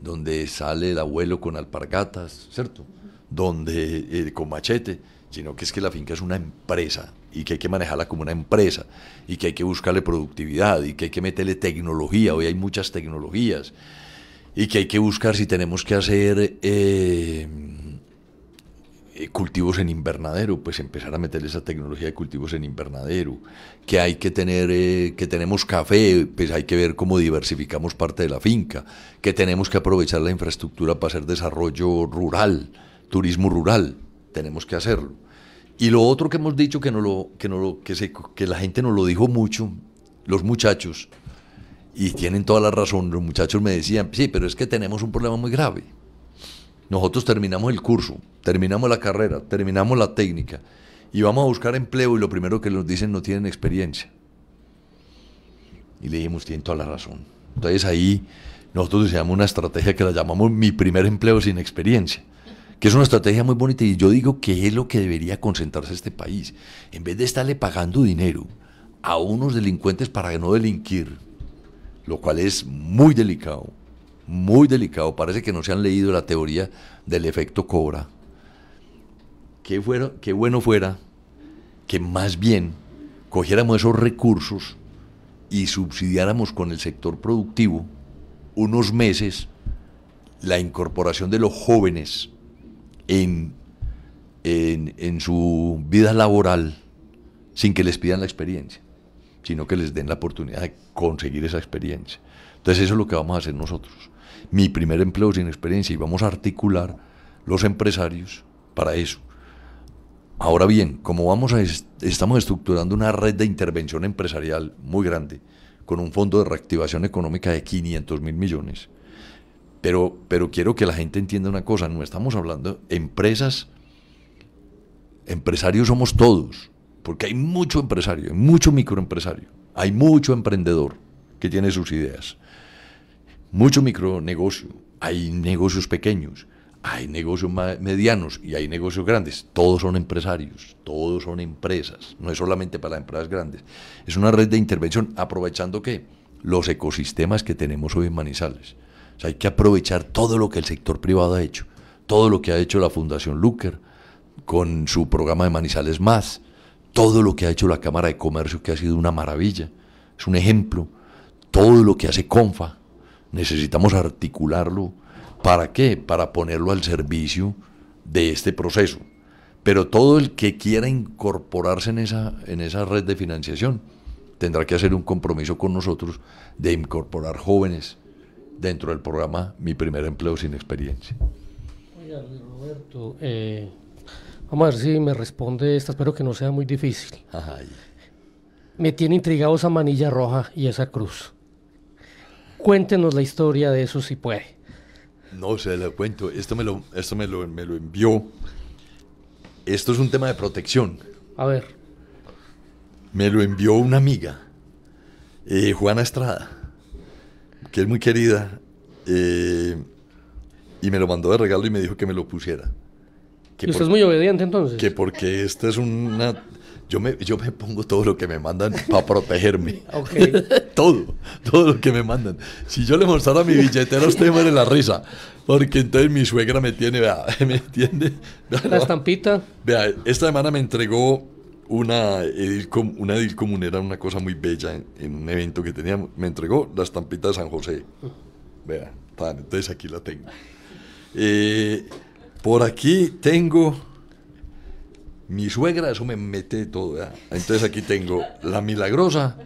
donde sale el abuelo con alpargatas, ¿cierto? Donde eh, con machete, sino que es que la finca es una empresa y que hay que manejarla como una empresa y que hay que buscarle productividad y que hay que meterle tecnología, hoy hay muchas tecnologías y que hay que buscar si tenemos que hacer... Eh, eh, cultivos en invernadero, pues empezar a meter esa tecnología de cultivos en invernadero, que hay que tener, eh, que tenemos café, pues hay que ver cómo diversificamos parte de la finca, que tenemos que aprovechar la infraestructura para hacer desarrollo rural, turismo rural, tenemos que hacerlo. Y lo otro que hemos dicho que, no lo, que, no lo, que, se, que la gente nos lo dijo mucho, los muchachos, y tienen toda la razón, los muchachos me decían, sí, pero es que tenemos un problema muy grave nosotros terminamos el curso, terminamos la carrera, terminamos la técnica y vamos a buscar empleo y lo primero que nos dicen no tienen experiencia. Y le dijimos, tienen toda la razón. Entonces ahí nosotros diseñamos una estrategia que la llamamos mi primer empleo sin experiencia, que es una estrategia muy bonita y yo digo que es lo que debería concentrarse este país. En vez de estarle pagando dinero a unos delincuentes para no delinquir, lo cual es muy delicado muy delicado. Parece que no se han leído la teoría del efecto cobra. Qué, bueno fuera que más bien cogiéramos esos recursos y subsidiáramos con el sector productivo unos meses la incorporación de los jóvenes en, en, su vida laboral sin que les pidan la experiencia, sino que les den la oportunidad de conseguir esa experiencia. Entonces eso es lo que vamos a hacer nosotros mi primer empleo sin experiencia y vamos a articular los empresarios para eso. Ahora bien, como vamos a estamos estructurando una red de intervención empresarial muy grande, con un fondo de reactivación económica de 500 mil millones, pero, pero quiero que la gente entienda una cosa, no estamos hablando empresas, empresarios somos todos, porque hay mucho empresario, hay mucho microempresario, hay mucho emprendedor que tiene sus ideas mucho micronegocio, hay negocios pequeños, hay negocios medianos y hay negocios grandes. Todos son empresarios, todos son empresas, no es solamente para empresas grandes. Es una red de intervención aprovechando que los ecosistemas que tenemos hoy en Manizales. hay que aprovechar todo lo que el sector privado ha hecho, todo lo que ha hecho la Fundación Luker con su programa de Manizales Más, todo lo que ha hecho la Cámara de Comercio que ha sido una maravilla, es un ejemplo, todo lo que hace Confa, necesitamos articularlo. ¿Para qué? Para ponerlo al servicio de este proceso. Pero todo el que quiera incorporarse en esa, en esa red de financiación tendrá que hacer un compromiso con nosotros de incorporar jóvenes dentro del programa Mi primer empleo sin experiencia. Oiga, Roberto, eh, vamos a ver si me responde esta, espero que no sea muy difícil. Me tiene intrigado esa manilla roja y esa cruz. Cuéntenos la historia de eso si puede. No, se la cuento. Esto me lo, esto me lo, envió. Esto es un tema de protección. A ver. Me lo envió una amiga, eh, Juana Estrada, que es muy querida, eh, y me lo mandó de regalo y me dijo que me lo pusiera. ¿Y usted es muy obediente entonces? Que porque esta es una yo me, yo me pongo todo lo que me mandan para protegerme. todo, todo lo que me mandan. Si yo le mostrara mi billetera, usted muere la risa. Porque entonces mi suegra me tiene, ¿me entiende? la estampita. Vea, esta semana me entregó una Edil una una cosa muy bella en, un evento que teníamos. Me entregó la estampita de San José. Vea, entonces aquí la tengo. Eh, por aquí tengo mi suegra, eso me mete todo. Entonces aquí tengo la milagrosa,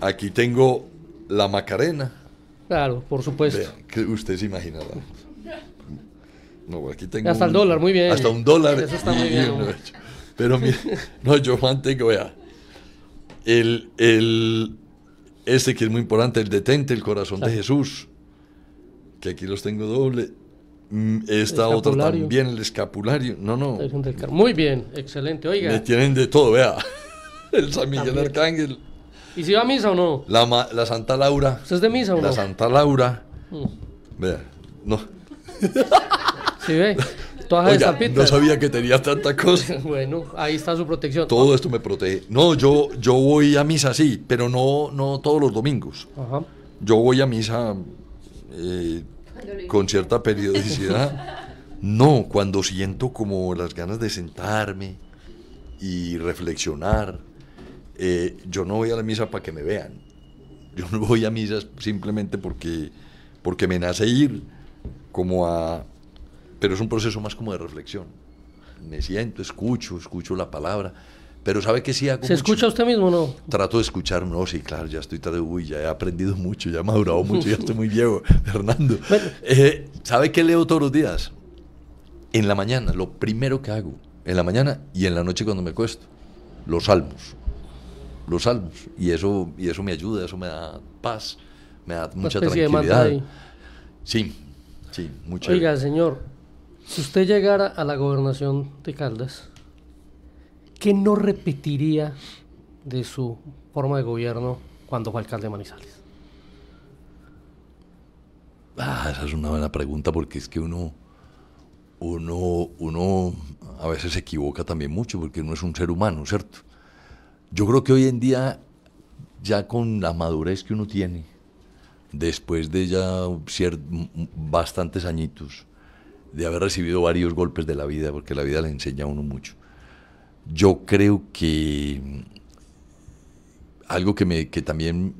aquí tengo la macarena. Claro, por supuesto. que usted se imaginará. hasta el dólar, muy bien. Hasta un dólar. Eso está muy bien. pero no, yo mantengo, vea. El, este que es muy importante, el detente, el corazón de Jesús, que aquí los tengo doble, Mm, Esta otra también, el escapulario. No, no. Muy bien, excelente. Oiga. Me tienen de todo, vea. El San Miguel Arcángel. ¿Y si va a misa o no? La, la Santa Laura. ¿Usted es de misa o no? La Santa Laura. Mm. Vea, no. ¿Sí ve? Oiga, no sabía que tenía tanta cosa. bueno, ahí está su protección. Todo esto me protege. No, yo, yo voy a misa, sí, pero no, no todos los domingos. Yo voy a misa eh, con cierta periodicidad. No, cuando siento como las ganas de sentarme y reflexionar, eh, yo no voy a la misa para que me vean. Yo no voy a misas simplemente porque, porque me nace ir como a... Pero es un proceso más como de reflexión. Me siento, escucho, escucho la palabra pero sabe que sí ¿Se escucha usted mismo no? Trato de escuchar, no, sí, claro, ya estoy, uy, ya he aprendido mucho, ya he madurado mucho, ya estoy muy viejo, Fernando. Eh, ¿Sabe qué leo todos los días? En la mañana, lo primero que hago, en la mañana y en la noche cuando me acuesto, los salmos. Los salmos. Y eso, y eso me ayuda, eso me da paz, me da mucha tranquilidad. sí, sí, mucho. Oiga, señor, si usted llegara a la gobernación de Caldas, ¿Qué no repetiría de su forma de gobierno cuando fue alcalde de Manizales? Ah, esa es una buena pregunta porque es que uno, uno, uno a veces se equivoca también mucho porque uno es un ser humano, ¿cierto? Yo creo que hoy en día, ya con la madurez que uno tiene, después de ya bastantes añitos, de haber recibido varios golpes de la vida, porque la vida le enseña a uno mucho, yo creo que algo que, me, que también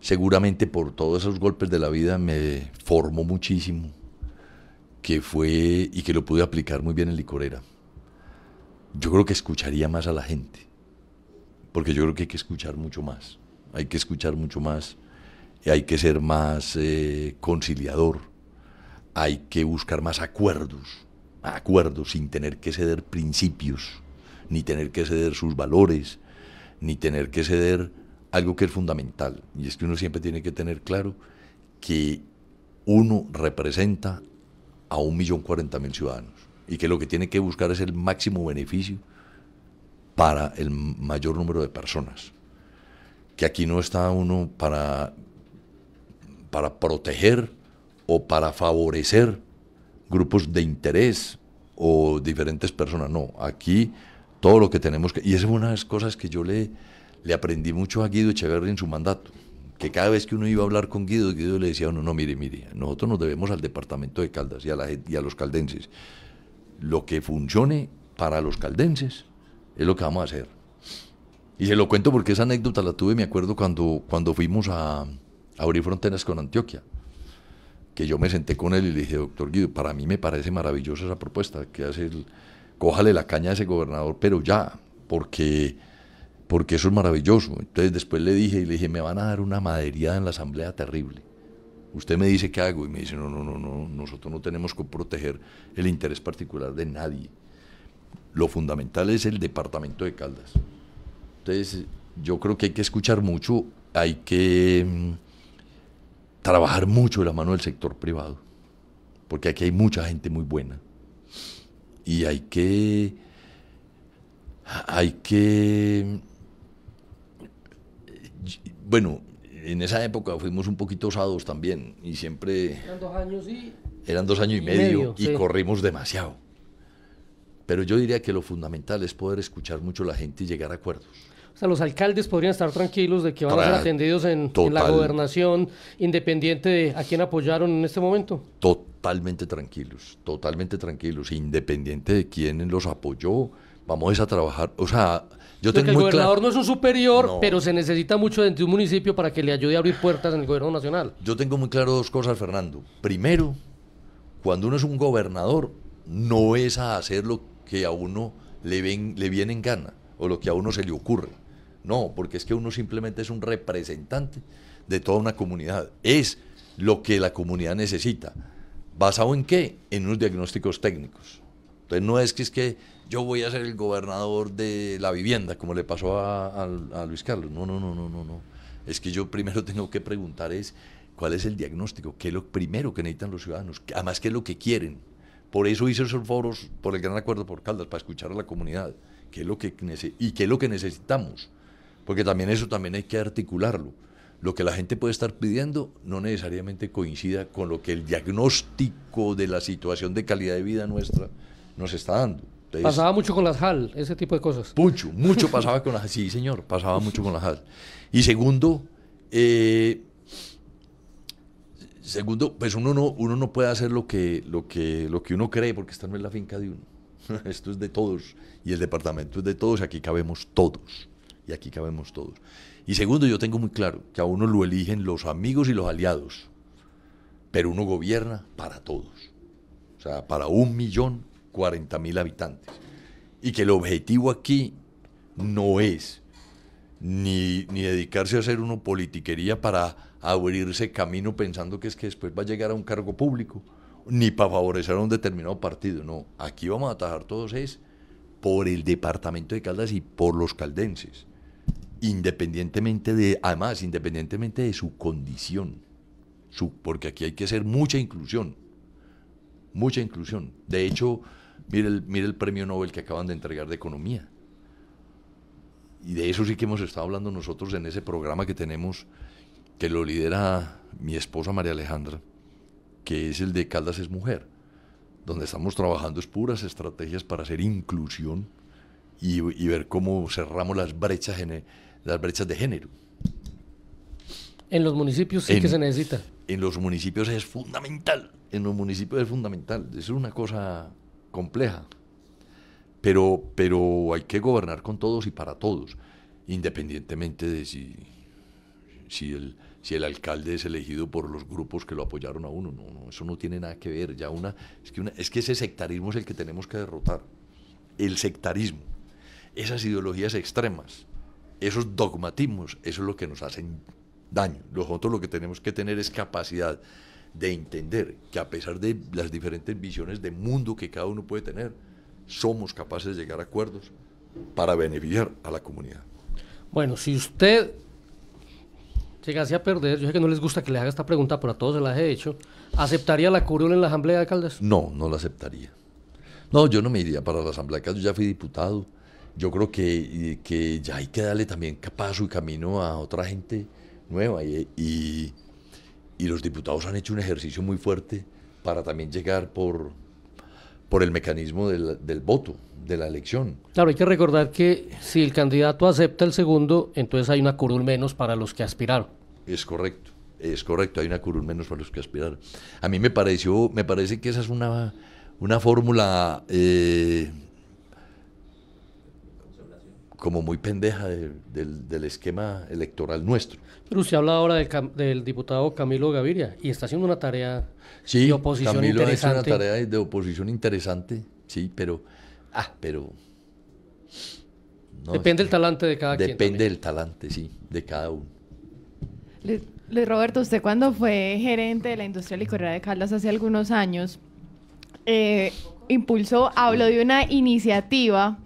seguramente por todos esos golpes de la vida me formó muchísimo, que fue y que lo pude aplicar muy bien en licorera. Yo creo que escucharía más a la gente, porque yo creo que hay que escuchar mucho más, hay que escuchar mucho más, hay que ser más eh, conciliador, hay que buscar más acuerdos, acuerdos sin tener que ceder principios ni tener que ceder sus valores, ni tener que ceder algo que es fundamental. Y es que uno siempre tiene que tener claro que uno representa a un millón cuarenta mil ciudadanos y que lo que tiene que buscar es el máximo beneficio para el mayor número de personas. Que aquí no está uno para, para proteger o para favorecer grupos de interés o diferentes personas, no. Aquí todo lo que tenemos que... Y esa es una de las cosas que yo le, le aprendí mucho a Guido Echeverri en su mandato, que cada vez que uno iba a hablar con Guido, Guido le decía, no, no, mire, mire, nosotros nos debemos al departamento de Caldas y a, la, los caldenses. Lo que funcione para los caldenses es lo que vamos a hacer. Y se lo cuento porque esa anécdota la tuve, me acuerdo, cuando, cuando fuimos a, a abrir fronteras con Antioquia que yo me senté con él y le dije, doctor Guido, para mí me parece maravillosa esa propuesta que hace el, cójale la caña a ese gobernador, pero ya, porque, porque eso es maravilloso. Entonces después le dije y le dije, me van a dar una madería en la asamblea terrible. Usted me dice qué hago y me dice, no, no, no, no, nosotros no tenemos que proteger el interés particular de nadie. Lo fundamental es el departamento de Caldas. Entonces yo creo que hay que escuchar mucho, hay que mm, trabajar mucho de la mano del sector privado, porque aquí hay mucha gente muy buena y hay que, hay que, bueno, en esa época fuimos un poquito osados también y siempre... Eran dos años y... Eran años y, medio, y corrimos demasiado. Pero yo diría que lo fundamental es poder escuchar mucho a la gente y llegar a acuerdos. O sea, los alcaldes podrían estar tranquilos de que van a ser atendidos en, la gobernación, independiente de a quién apoyaron en este momento. Totalmente tranquilos, totalmente tranquilos, independiente de quién los apoyó. Vamos a trabajar, o sea, yo tengo que el gobernador no es un superior, pero se necesita mucho dentro de un municipio para que le ayude a abrir puertas en el gobierno nacional. Yo tengo muy claro dos cosas, Fernando. Primero, cuando uno es un gobernador, no es a hacer lo que a uno le, ven, le viene en gana o lo que a uno se le ocurre. No, porque es que uno simplemente es un representante de toda una comunidad. Es lo que la comunidad necesita. ¿Basado en qué? En unos diagnósticos técnicos. Entonces no es que es que yo voy a ser el gobernador de la vivienda, como le pasó a, Luis Carlos. No, no, no, no, no, Es que yo primero tengo que preguntar es cuál es el diagnóstico, qué es lo primero que necesitan los ciudadanos, además qué es lo que quieren. Por eso hice esos foros por el Gran Acuerdo por Caldas, para escuchar a la comunidad es lo que y qué es lo que necesitamos porque también eso también hay que articularlo. Lo que la gente puede estar pidiendo no necesariamente coincida con lo que el diagnóstico de la situación de calidad de vida nuestra nos está dando. pasaba mucho con las HAL, ese tipo de cosas. Mucho, mucho pasaba con las HAL. Sí, señor, pasaba mucho con las HAL. Y segundo, eh, segundo, pues uno no, uno no puede hacer lo que, lo, que, lo que uno cree, porque esta no es la finca de uno. Esto es de todos y el departamento es de todos, y aquí cabemos todos y aquí cabemos todos. Y segundo, yo tengo muy claro que a uno lo eligen los amigos y los aliados, pero uno gobierna para todos, o sea, para un millón cuarenta mil habitantes. Y que el objetivo aquí no es ni, dedicarse a hacer una politiquería para abrirse camino pensando que es que después va a llegar a un cargo público, ni para favorecer a un determinado partido. No, aquí vamos a atajar todos es por el departamento de Caldas y por los caldenses independientemente de, además, independientemente de su condición, su, porque aquí hay que hacer mucha inclusión, mucha inclusión. De hecho, mire el, el premio Nobel que acaban de entregar de Economía. Y de eso sí que hemos estado hablando nosotros en ese programa que tenemos, que lo lidera mi esposa María Alejandra, que es el de Caldas es Mujer, donde estamos trabajando es puras estrategias para hacer inclusión y, y ver cómo cerramos las brechas en, el, las brechas de género. En los municipios sí que se necesita. En los municipios es fundamental. En los municipios es fundamental. Es una cosa compleja. Pero, pero hay que gobernar con todos y para todos, independientemente de si, si, el, si el alcalde es elegido por los grupos que lo apoyaron a uno. No, eso no tiene nada que ver. Ya una, es, que es que ese sectarismo es el que tenemos que derrotar. El sectarismo. Esas ideologías extremas esos dogmatismos, eso es lo que nos hacen daño. Nosotros lo que tenemos que tener es capacidad de entender que a pesar de las diferentes visiones de mundo que cada uno puede tener, somos capaces de llegar a acuerdos para beneficiar a la comunidad. Bueno, si usted llegase a perder, yo sé que no les gusta que le haga esta pregunta, pero a todos se la he hecho, ¿aceptaría la curul en la Asamblea de Alcaldes? No, no la aceptaría. No, yo no me iría para la Asamblea de Alcaldes, yo ya fui diputado yo creo que, que ya hay que darle también paso y camino a otra gente nueva. Y, los diputados han hecho un ejercicio muy fuerte para también llegar por, por el mecanismo del, voto, de la elección. Claro, hay que recordar que si el candidato acepta el segundo, entonces hay una curul menos para los que aspiraron. Es correcto. Es correcto, hay una curul menos para los que aspiraron. A mí me pareció, me parece que esa es una, una fórmula eh, como muy pendeja del esquema electoral nuestro. Pero usted habla ahora del, diputado Camilo Gaviria y está haciendo una tarea de oposición interesante. una tarea de oposición interesante, sí, pero... Ah, pero... depende del este, talante de cada depende quien. Depende del talante, sí, de cada uno. Luis Roberto, usted cuando fue gerente de la industria licorera de Caldas hace algunos años, eh, impulsó, habló de una iniciativa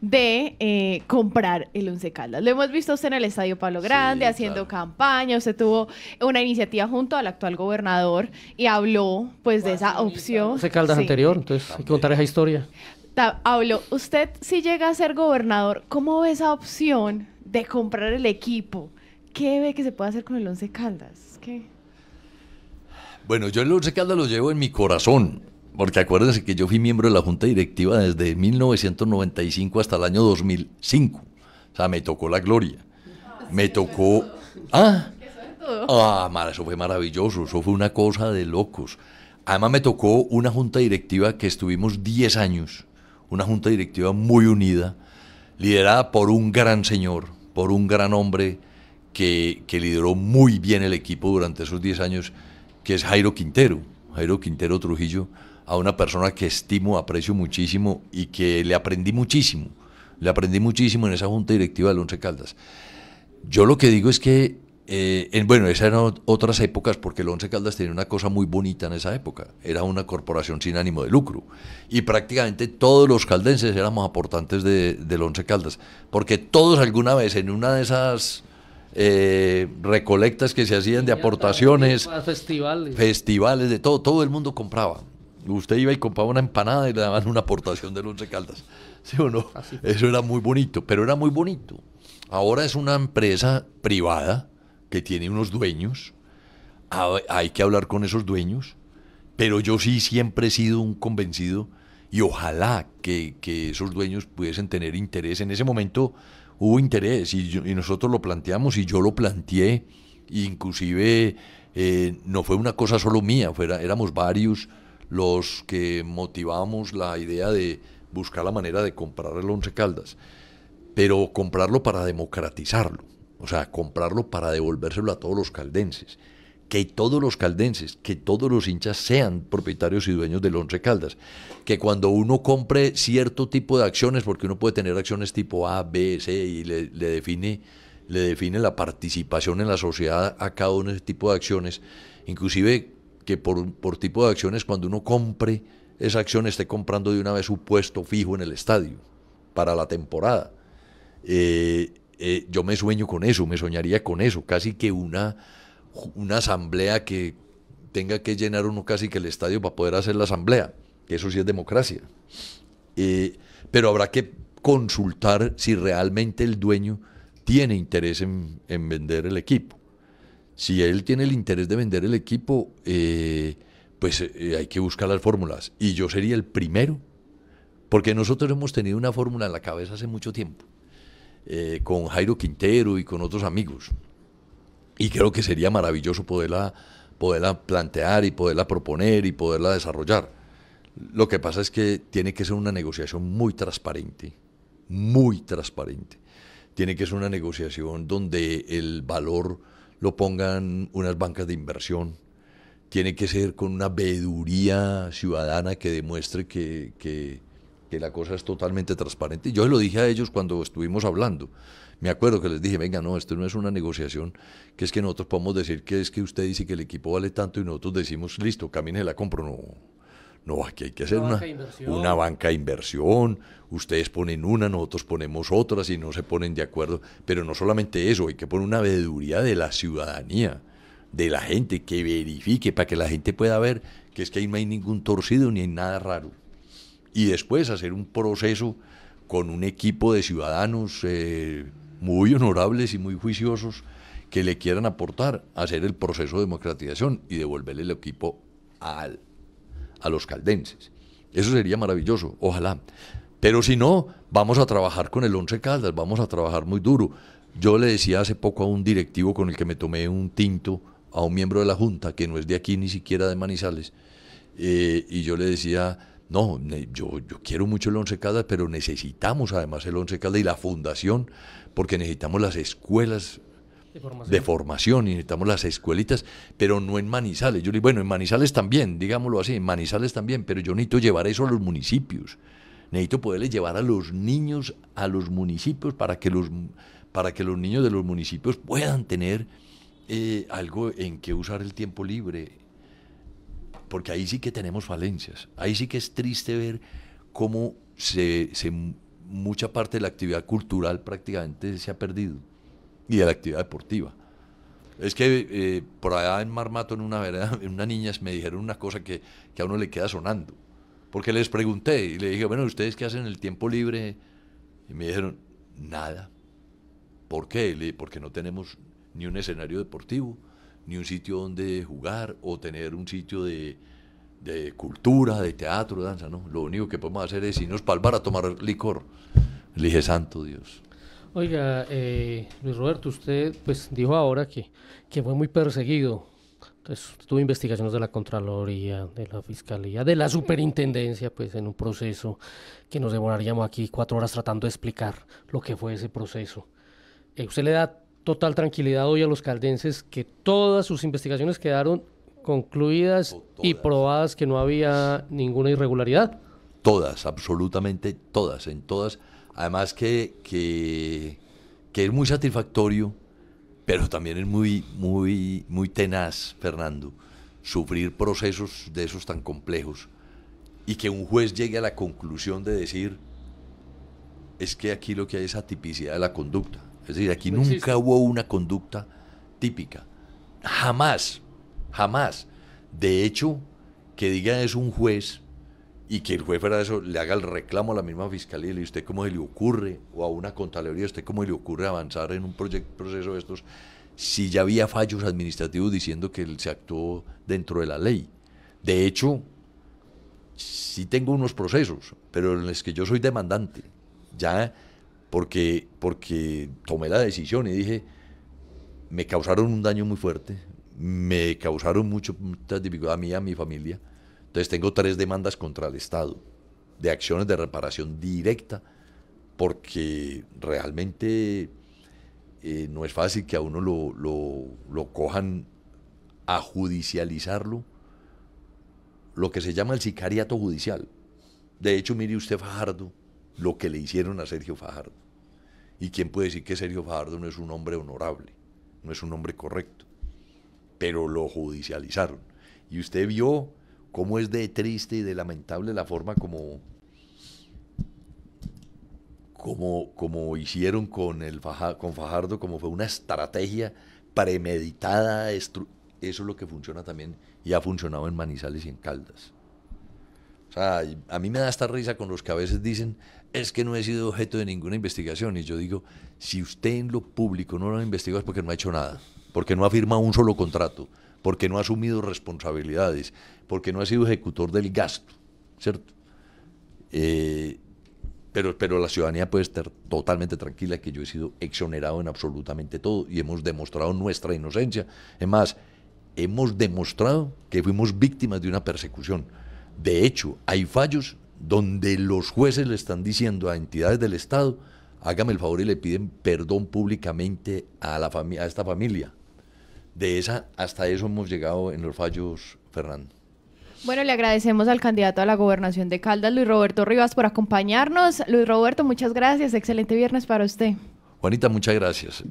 de eh, comprar el Once Caldas. Lo hemos visto usted en el Estadio Pablo Grande haciendo campaña, usted tuvo una iniciativa junto al actual gobernador y habló pues de esa opción. El Once Caldas anterior, entonces hay que contar esa historia. Pablo, usted si llega a ser gobernador, ¿cómo ve esa opción de comprar el equipo? ¿Qué ve que se puede hacer con el Once Caldas? ¿Qué? Bueno, yo el Once Caldas lo llevo en mi corazón. Porque acuérdense que yo fui miembro de la Junta Directiva desde 1995 hasta el año 2005. O sea, me tocó la gloria. Me tocó... Ah, ah, eso fue maravilloso. Eso fue una cosa de locos. Además me tocó una junta directiva que estuvimos 10 años. Una junta directiva muy unida, liderada por un gran señor, por un gran hombre que, que lideró muy bien el equipo durante esos 10 años, que es Jairo Quintero. Jairo Quintero Trujillo a una persona que estimo, aprecio muchísimo y que le aprendí muchísimo. Le aprendí muchísimo en esa junta directiva del Once Caldas. Yo lo que digo es que, eh, en, bueno, esas eran otras épocas porque el Once Caldas tenía una cosa muy bonita en esa época. Era una corporación sin ánimo de lucro. Y prácticamente todos los caldenses éramos aportantes de, del Once Caldas. Porque todos alguna vez en una de esas... Eh, recolectas que se hacían de aportaciones, festivales. festivales, de todo, todo el mundo compraba. Usted iba y compraba una empanada y le daban una aportación de Once Caldas. ¿Sí o no? Eso era muy bonito, pero era muy bonito. Ahora es una empresa privada que tiene unos dueños. Hay que hablar con esos dueños. Pero yo sí siempre he sido un convencido y ojalá que, esos dueños pudiesen tener interés. En ese momento hubo interés y, nosotros lo planteamos y yo lo planteé. Inclusive eh, no fue una cosa solo mía, fuera, éramos varios los que motivamos la idea de buscar la manera de comprar el Once Caldas, pero comprarlo para democratizarlo, o sea, comprarlo para devolvérselo a todos los caldenses, que todos los caldenses, que todos los hinchas sean propietarios y dueños del Once Caldas, que cuando uno compre cierto tipo de acciones, porque uno puede tener acciones tipo A, B, C y le, define le define la participación en la sociedad a cada uno de ese tipo de acciones, inclusive que por, tipo de acciones, cuando uno compre esa acción, esté comprando de una vez un puesto fijo en el estadio para la temporada. Eh, eh, yo me sueño con eso, me soñaría con eso, casi que una, una asamblea que tenga que llenar uno casi que el estadio para poder hacer la asamblea, que eso sí es democracia. Eh, pero habrá que consultar si realmente el dueño tiene interés en vender el equipo. Si él tiene el interés de vender el equipo, eh, pues eh, eh, hay que buscar las fórmulas. Y yo sería el primero, porque nosotros hemos tenido una fórmula en la cabeza hace mucho tiempo, con Jairo Quintero y con otros amigos. Y creo que sería maravilloso poderla, poderla plantear y poderla proponer y poderla desarrollar. Lo que pasa es que tiene que ser una negociación muy transparente, muy transparente. Tiene que ser una negociación donde el valor lo pongan unas bancas de inversión. Tiene que ser con una veeduría ciudadana que demuestre que, que, la cosa es totalmente transparente. Yo lo dije a ellos cuando estuvimos hablando. Me acuerdo que les dije, venga, no, esto no es una negociación, que es que nosotros podemos decir que es que usted dice que el equipo vale tanto y nosotros decimos, listo, camine, la compro. No, no, aquí hay que hacer una, banca de inversión. Ustedes ponen una, nosotros ponemos otra, y no se ponen de acuerdo. Pero no solamente eso, hay que poner una veeduría de la ciudadanía, de la gente, que verifique para que la gente pueda ver que es que ahí no hay ningún torcido ni hay nada raro. Y después hacer un proceso con un equipo de ciudadanos eh, muy honorables y muy juiciosos que le quieran aportar a hacer el proceso de democratización y devolverle el equipo al a los caldenses. Eso sería maravilloso, ojalá. Pero si no, vamos a trabajar con el Once Caldas, vamos a trabajar muy duro. Yo le decía hace poco a un directivo con el que me tomé un tinto, a un miembro de la Junta, que no es de aquí ni siquiera de Manizales, eh, y yo le decía, no, yo, yo quiero mucho el Once Caldas, pero necesitamos además el Once Caldas y la fundación, porque necesitamos las escuelas de formación. necesitamos las escuelitas, pero no en Manizales. Yo le digo, bueno, en Manizales también, digámoslo así, en Manizales también, pero yo necesito llevar eso a los municipios. Necesito poderle llevar a los niños a los municipios para que los, para que los niños de los municipios puedan tener eh, algo en que usar el tiempo libre. Porque ahí sí que tenemos falencias. Ahí sí que es triste ver cómo se, se mucha parte de la actividad cultural prácticamente se ha perdido y de la actividad deportiva. Es que eh, por allá en Marmato, en una vereda, niñas me dijeron una cosa que, que, a uno le queda sonando. Porque les pregunté y le dije, bueno, ¿ustedes qué hacen en el tiempo libre? Y me dijeron, nada. ¿Por qué? porque no tenemos ni un escenario deportivo, ni un sitio donde jugar o tener un sitio de, de cultura, de teatro, danza, ¿no? Lo único que podemos hacer es irnos para el bar a tomar licor. Le dije, santo Dios. Oiga, eh, Luis Roberto, usted pues dijo ahora que, que fue muy perseguido. Entonces, pues, tuvo investigaciones de la Contraloría, de la Fiscalía, de la Superintendencia, pues en un proceso que nos demoraríamos aquí cuatro horas tratando de explicar lo que fue ese proceso. Eh, usted le da total tranquilidad hoy a los caldenses que todas sus investigaciones quedaron concluidas oh, y probadas que no había ninguna irregularidad. Todas, absolutamente todas, en todas Además que, es muy satisfactorio, pero también es muy, muy, muy tenaz, Fernando, sufrir procesos de esos tan complejos y que un juez llegue a la conclusión de decir, es que aquí lo que hay es atipicidad de la conducta. Es decir, aquí nunca hubo una conducta típica. Jamás, jamás. De hecho, que diga es un juez y que el juez fuera de eso le haga el reclamo a la misma fiscalía y le usted cómo le ocurre, o a una contaduría, usted cómo le ocurre avanzar en un proceso de estos, si ya había fallos administrativos diciendo que él se actuó dentro de la ley. De hecho, sí tengo unos procesos, pero en los que yo soy demandante, ya porque, porque tomé la decisión y dije, me causaron un daño muy fuerte, me causaron mucha dificultad a mí y a mi familia entonces tengo tres demandas contra el Estado de acciones de reparación directa porque realmente eh, no es fácil que a uno lo, lo cojan a judicializarlo, lo que se llama el sicariato judicial. De hecho, mire usted Fajardo, lo que le hicieron a Sergio Fajardo. ¿Y quién puede decir que Sergio Fajardo no es un hombre honorable, no es un hombre correcto? Pero lo judicializaron. Y usted vio cómo es de triste y de lamentable la forma como, como, como hicieron con, el con Fajardo, como fue una estrategia premeditada. Eso es lo que funciona también y ha funcionado en Manizales y en Caldas. O sea, a mí me da esta risa con los que a veces dicen, es que no he sido objeto de ninguna investigación. Y yo digo, si usted en lo público no lo investigado es porque no ha hecho nada, porque no ha firmado un solo contrato, porque no ha asumido responsabilidades, porque no ha sido ejecutor del gasto, ¿cierto? Eh, pero, pero la ciudadanía puede estar totalmente tranquila que yo he sido exonerado en absolutamente todo y hemos demostrado nuestra inocencia. Es más, hemos demostrado que fuimos víctimas de una persecución. De hecho, hay fallos donde los jueces le están diciendo a entidades del Estado, hágame el favor y le piden perdón públicamente a, la a esta familia, de esa, hasta eso hemos llegado en los fallos, Fernando. Bueno, le agradecemos al candidato a la gobernación de Caldas, Luis Roberto Rivas, por acompañarnos. Luis Roberto, muchas gracias. Excelente viernes para usted. Juanita, muchas gracias.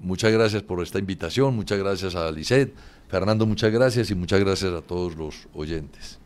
Muchas gracias por esta invitación. Muchas gracias a Lisset. Fernando, muchas gracias y muchas gracias a todos los oyentes.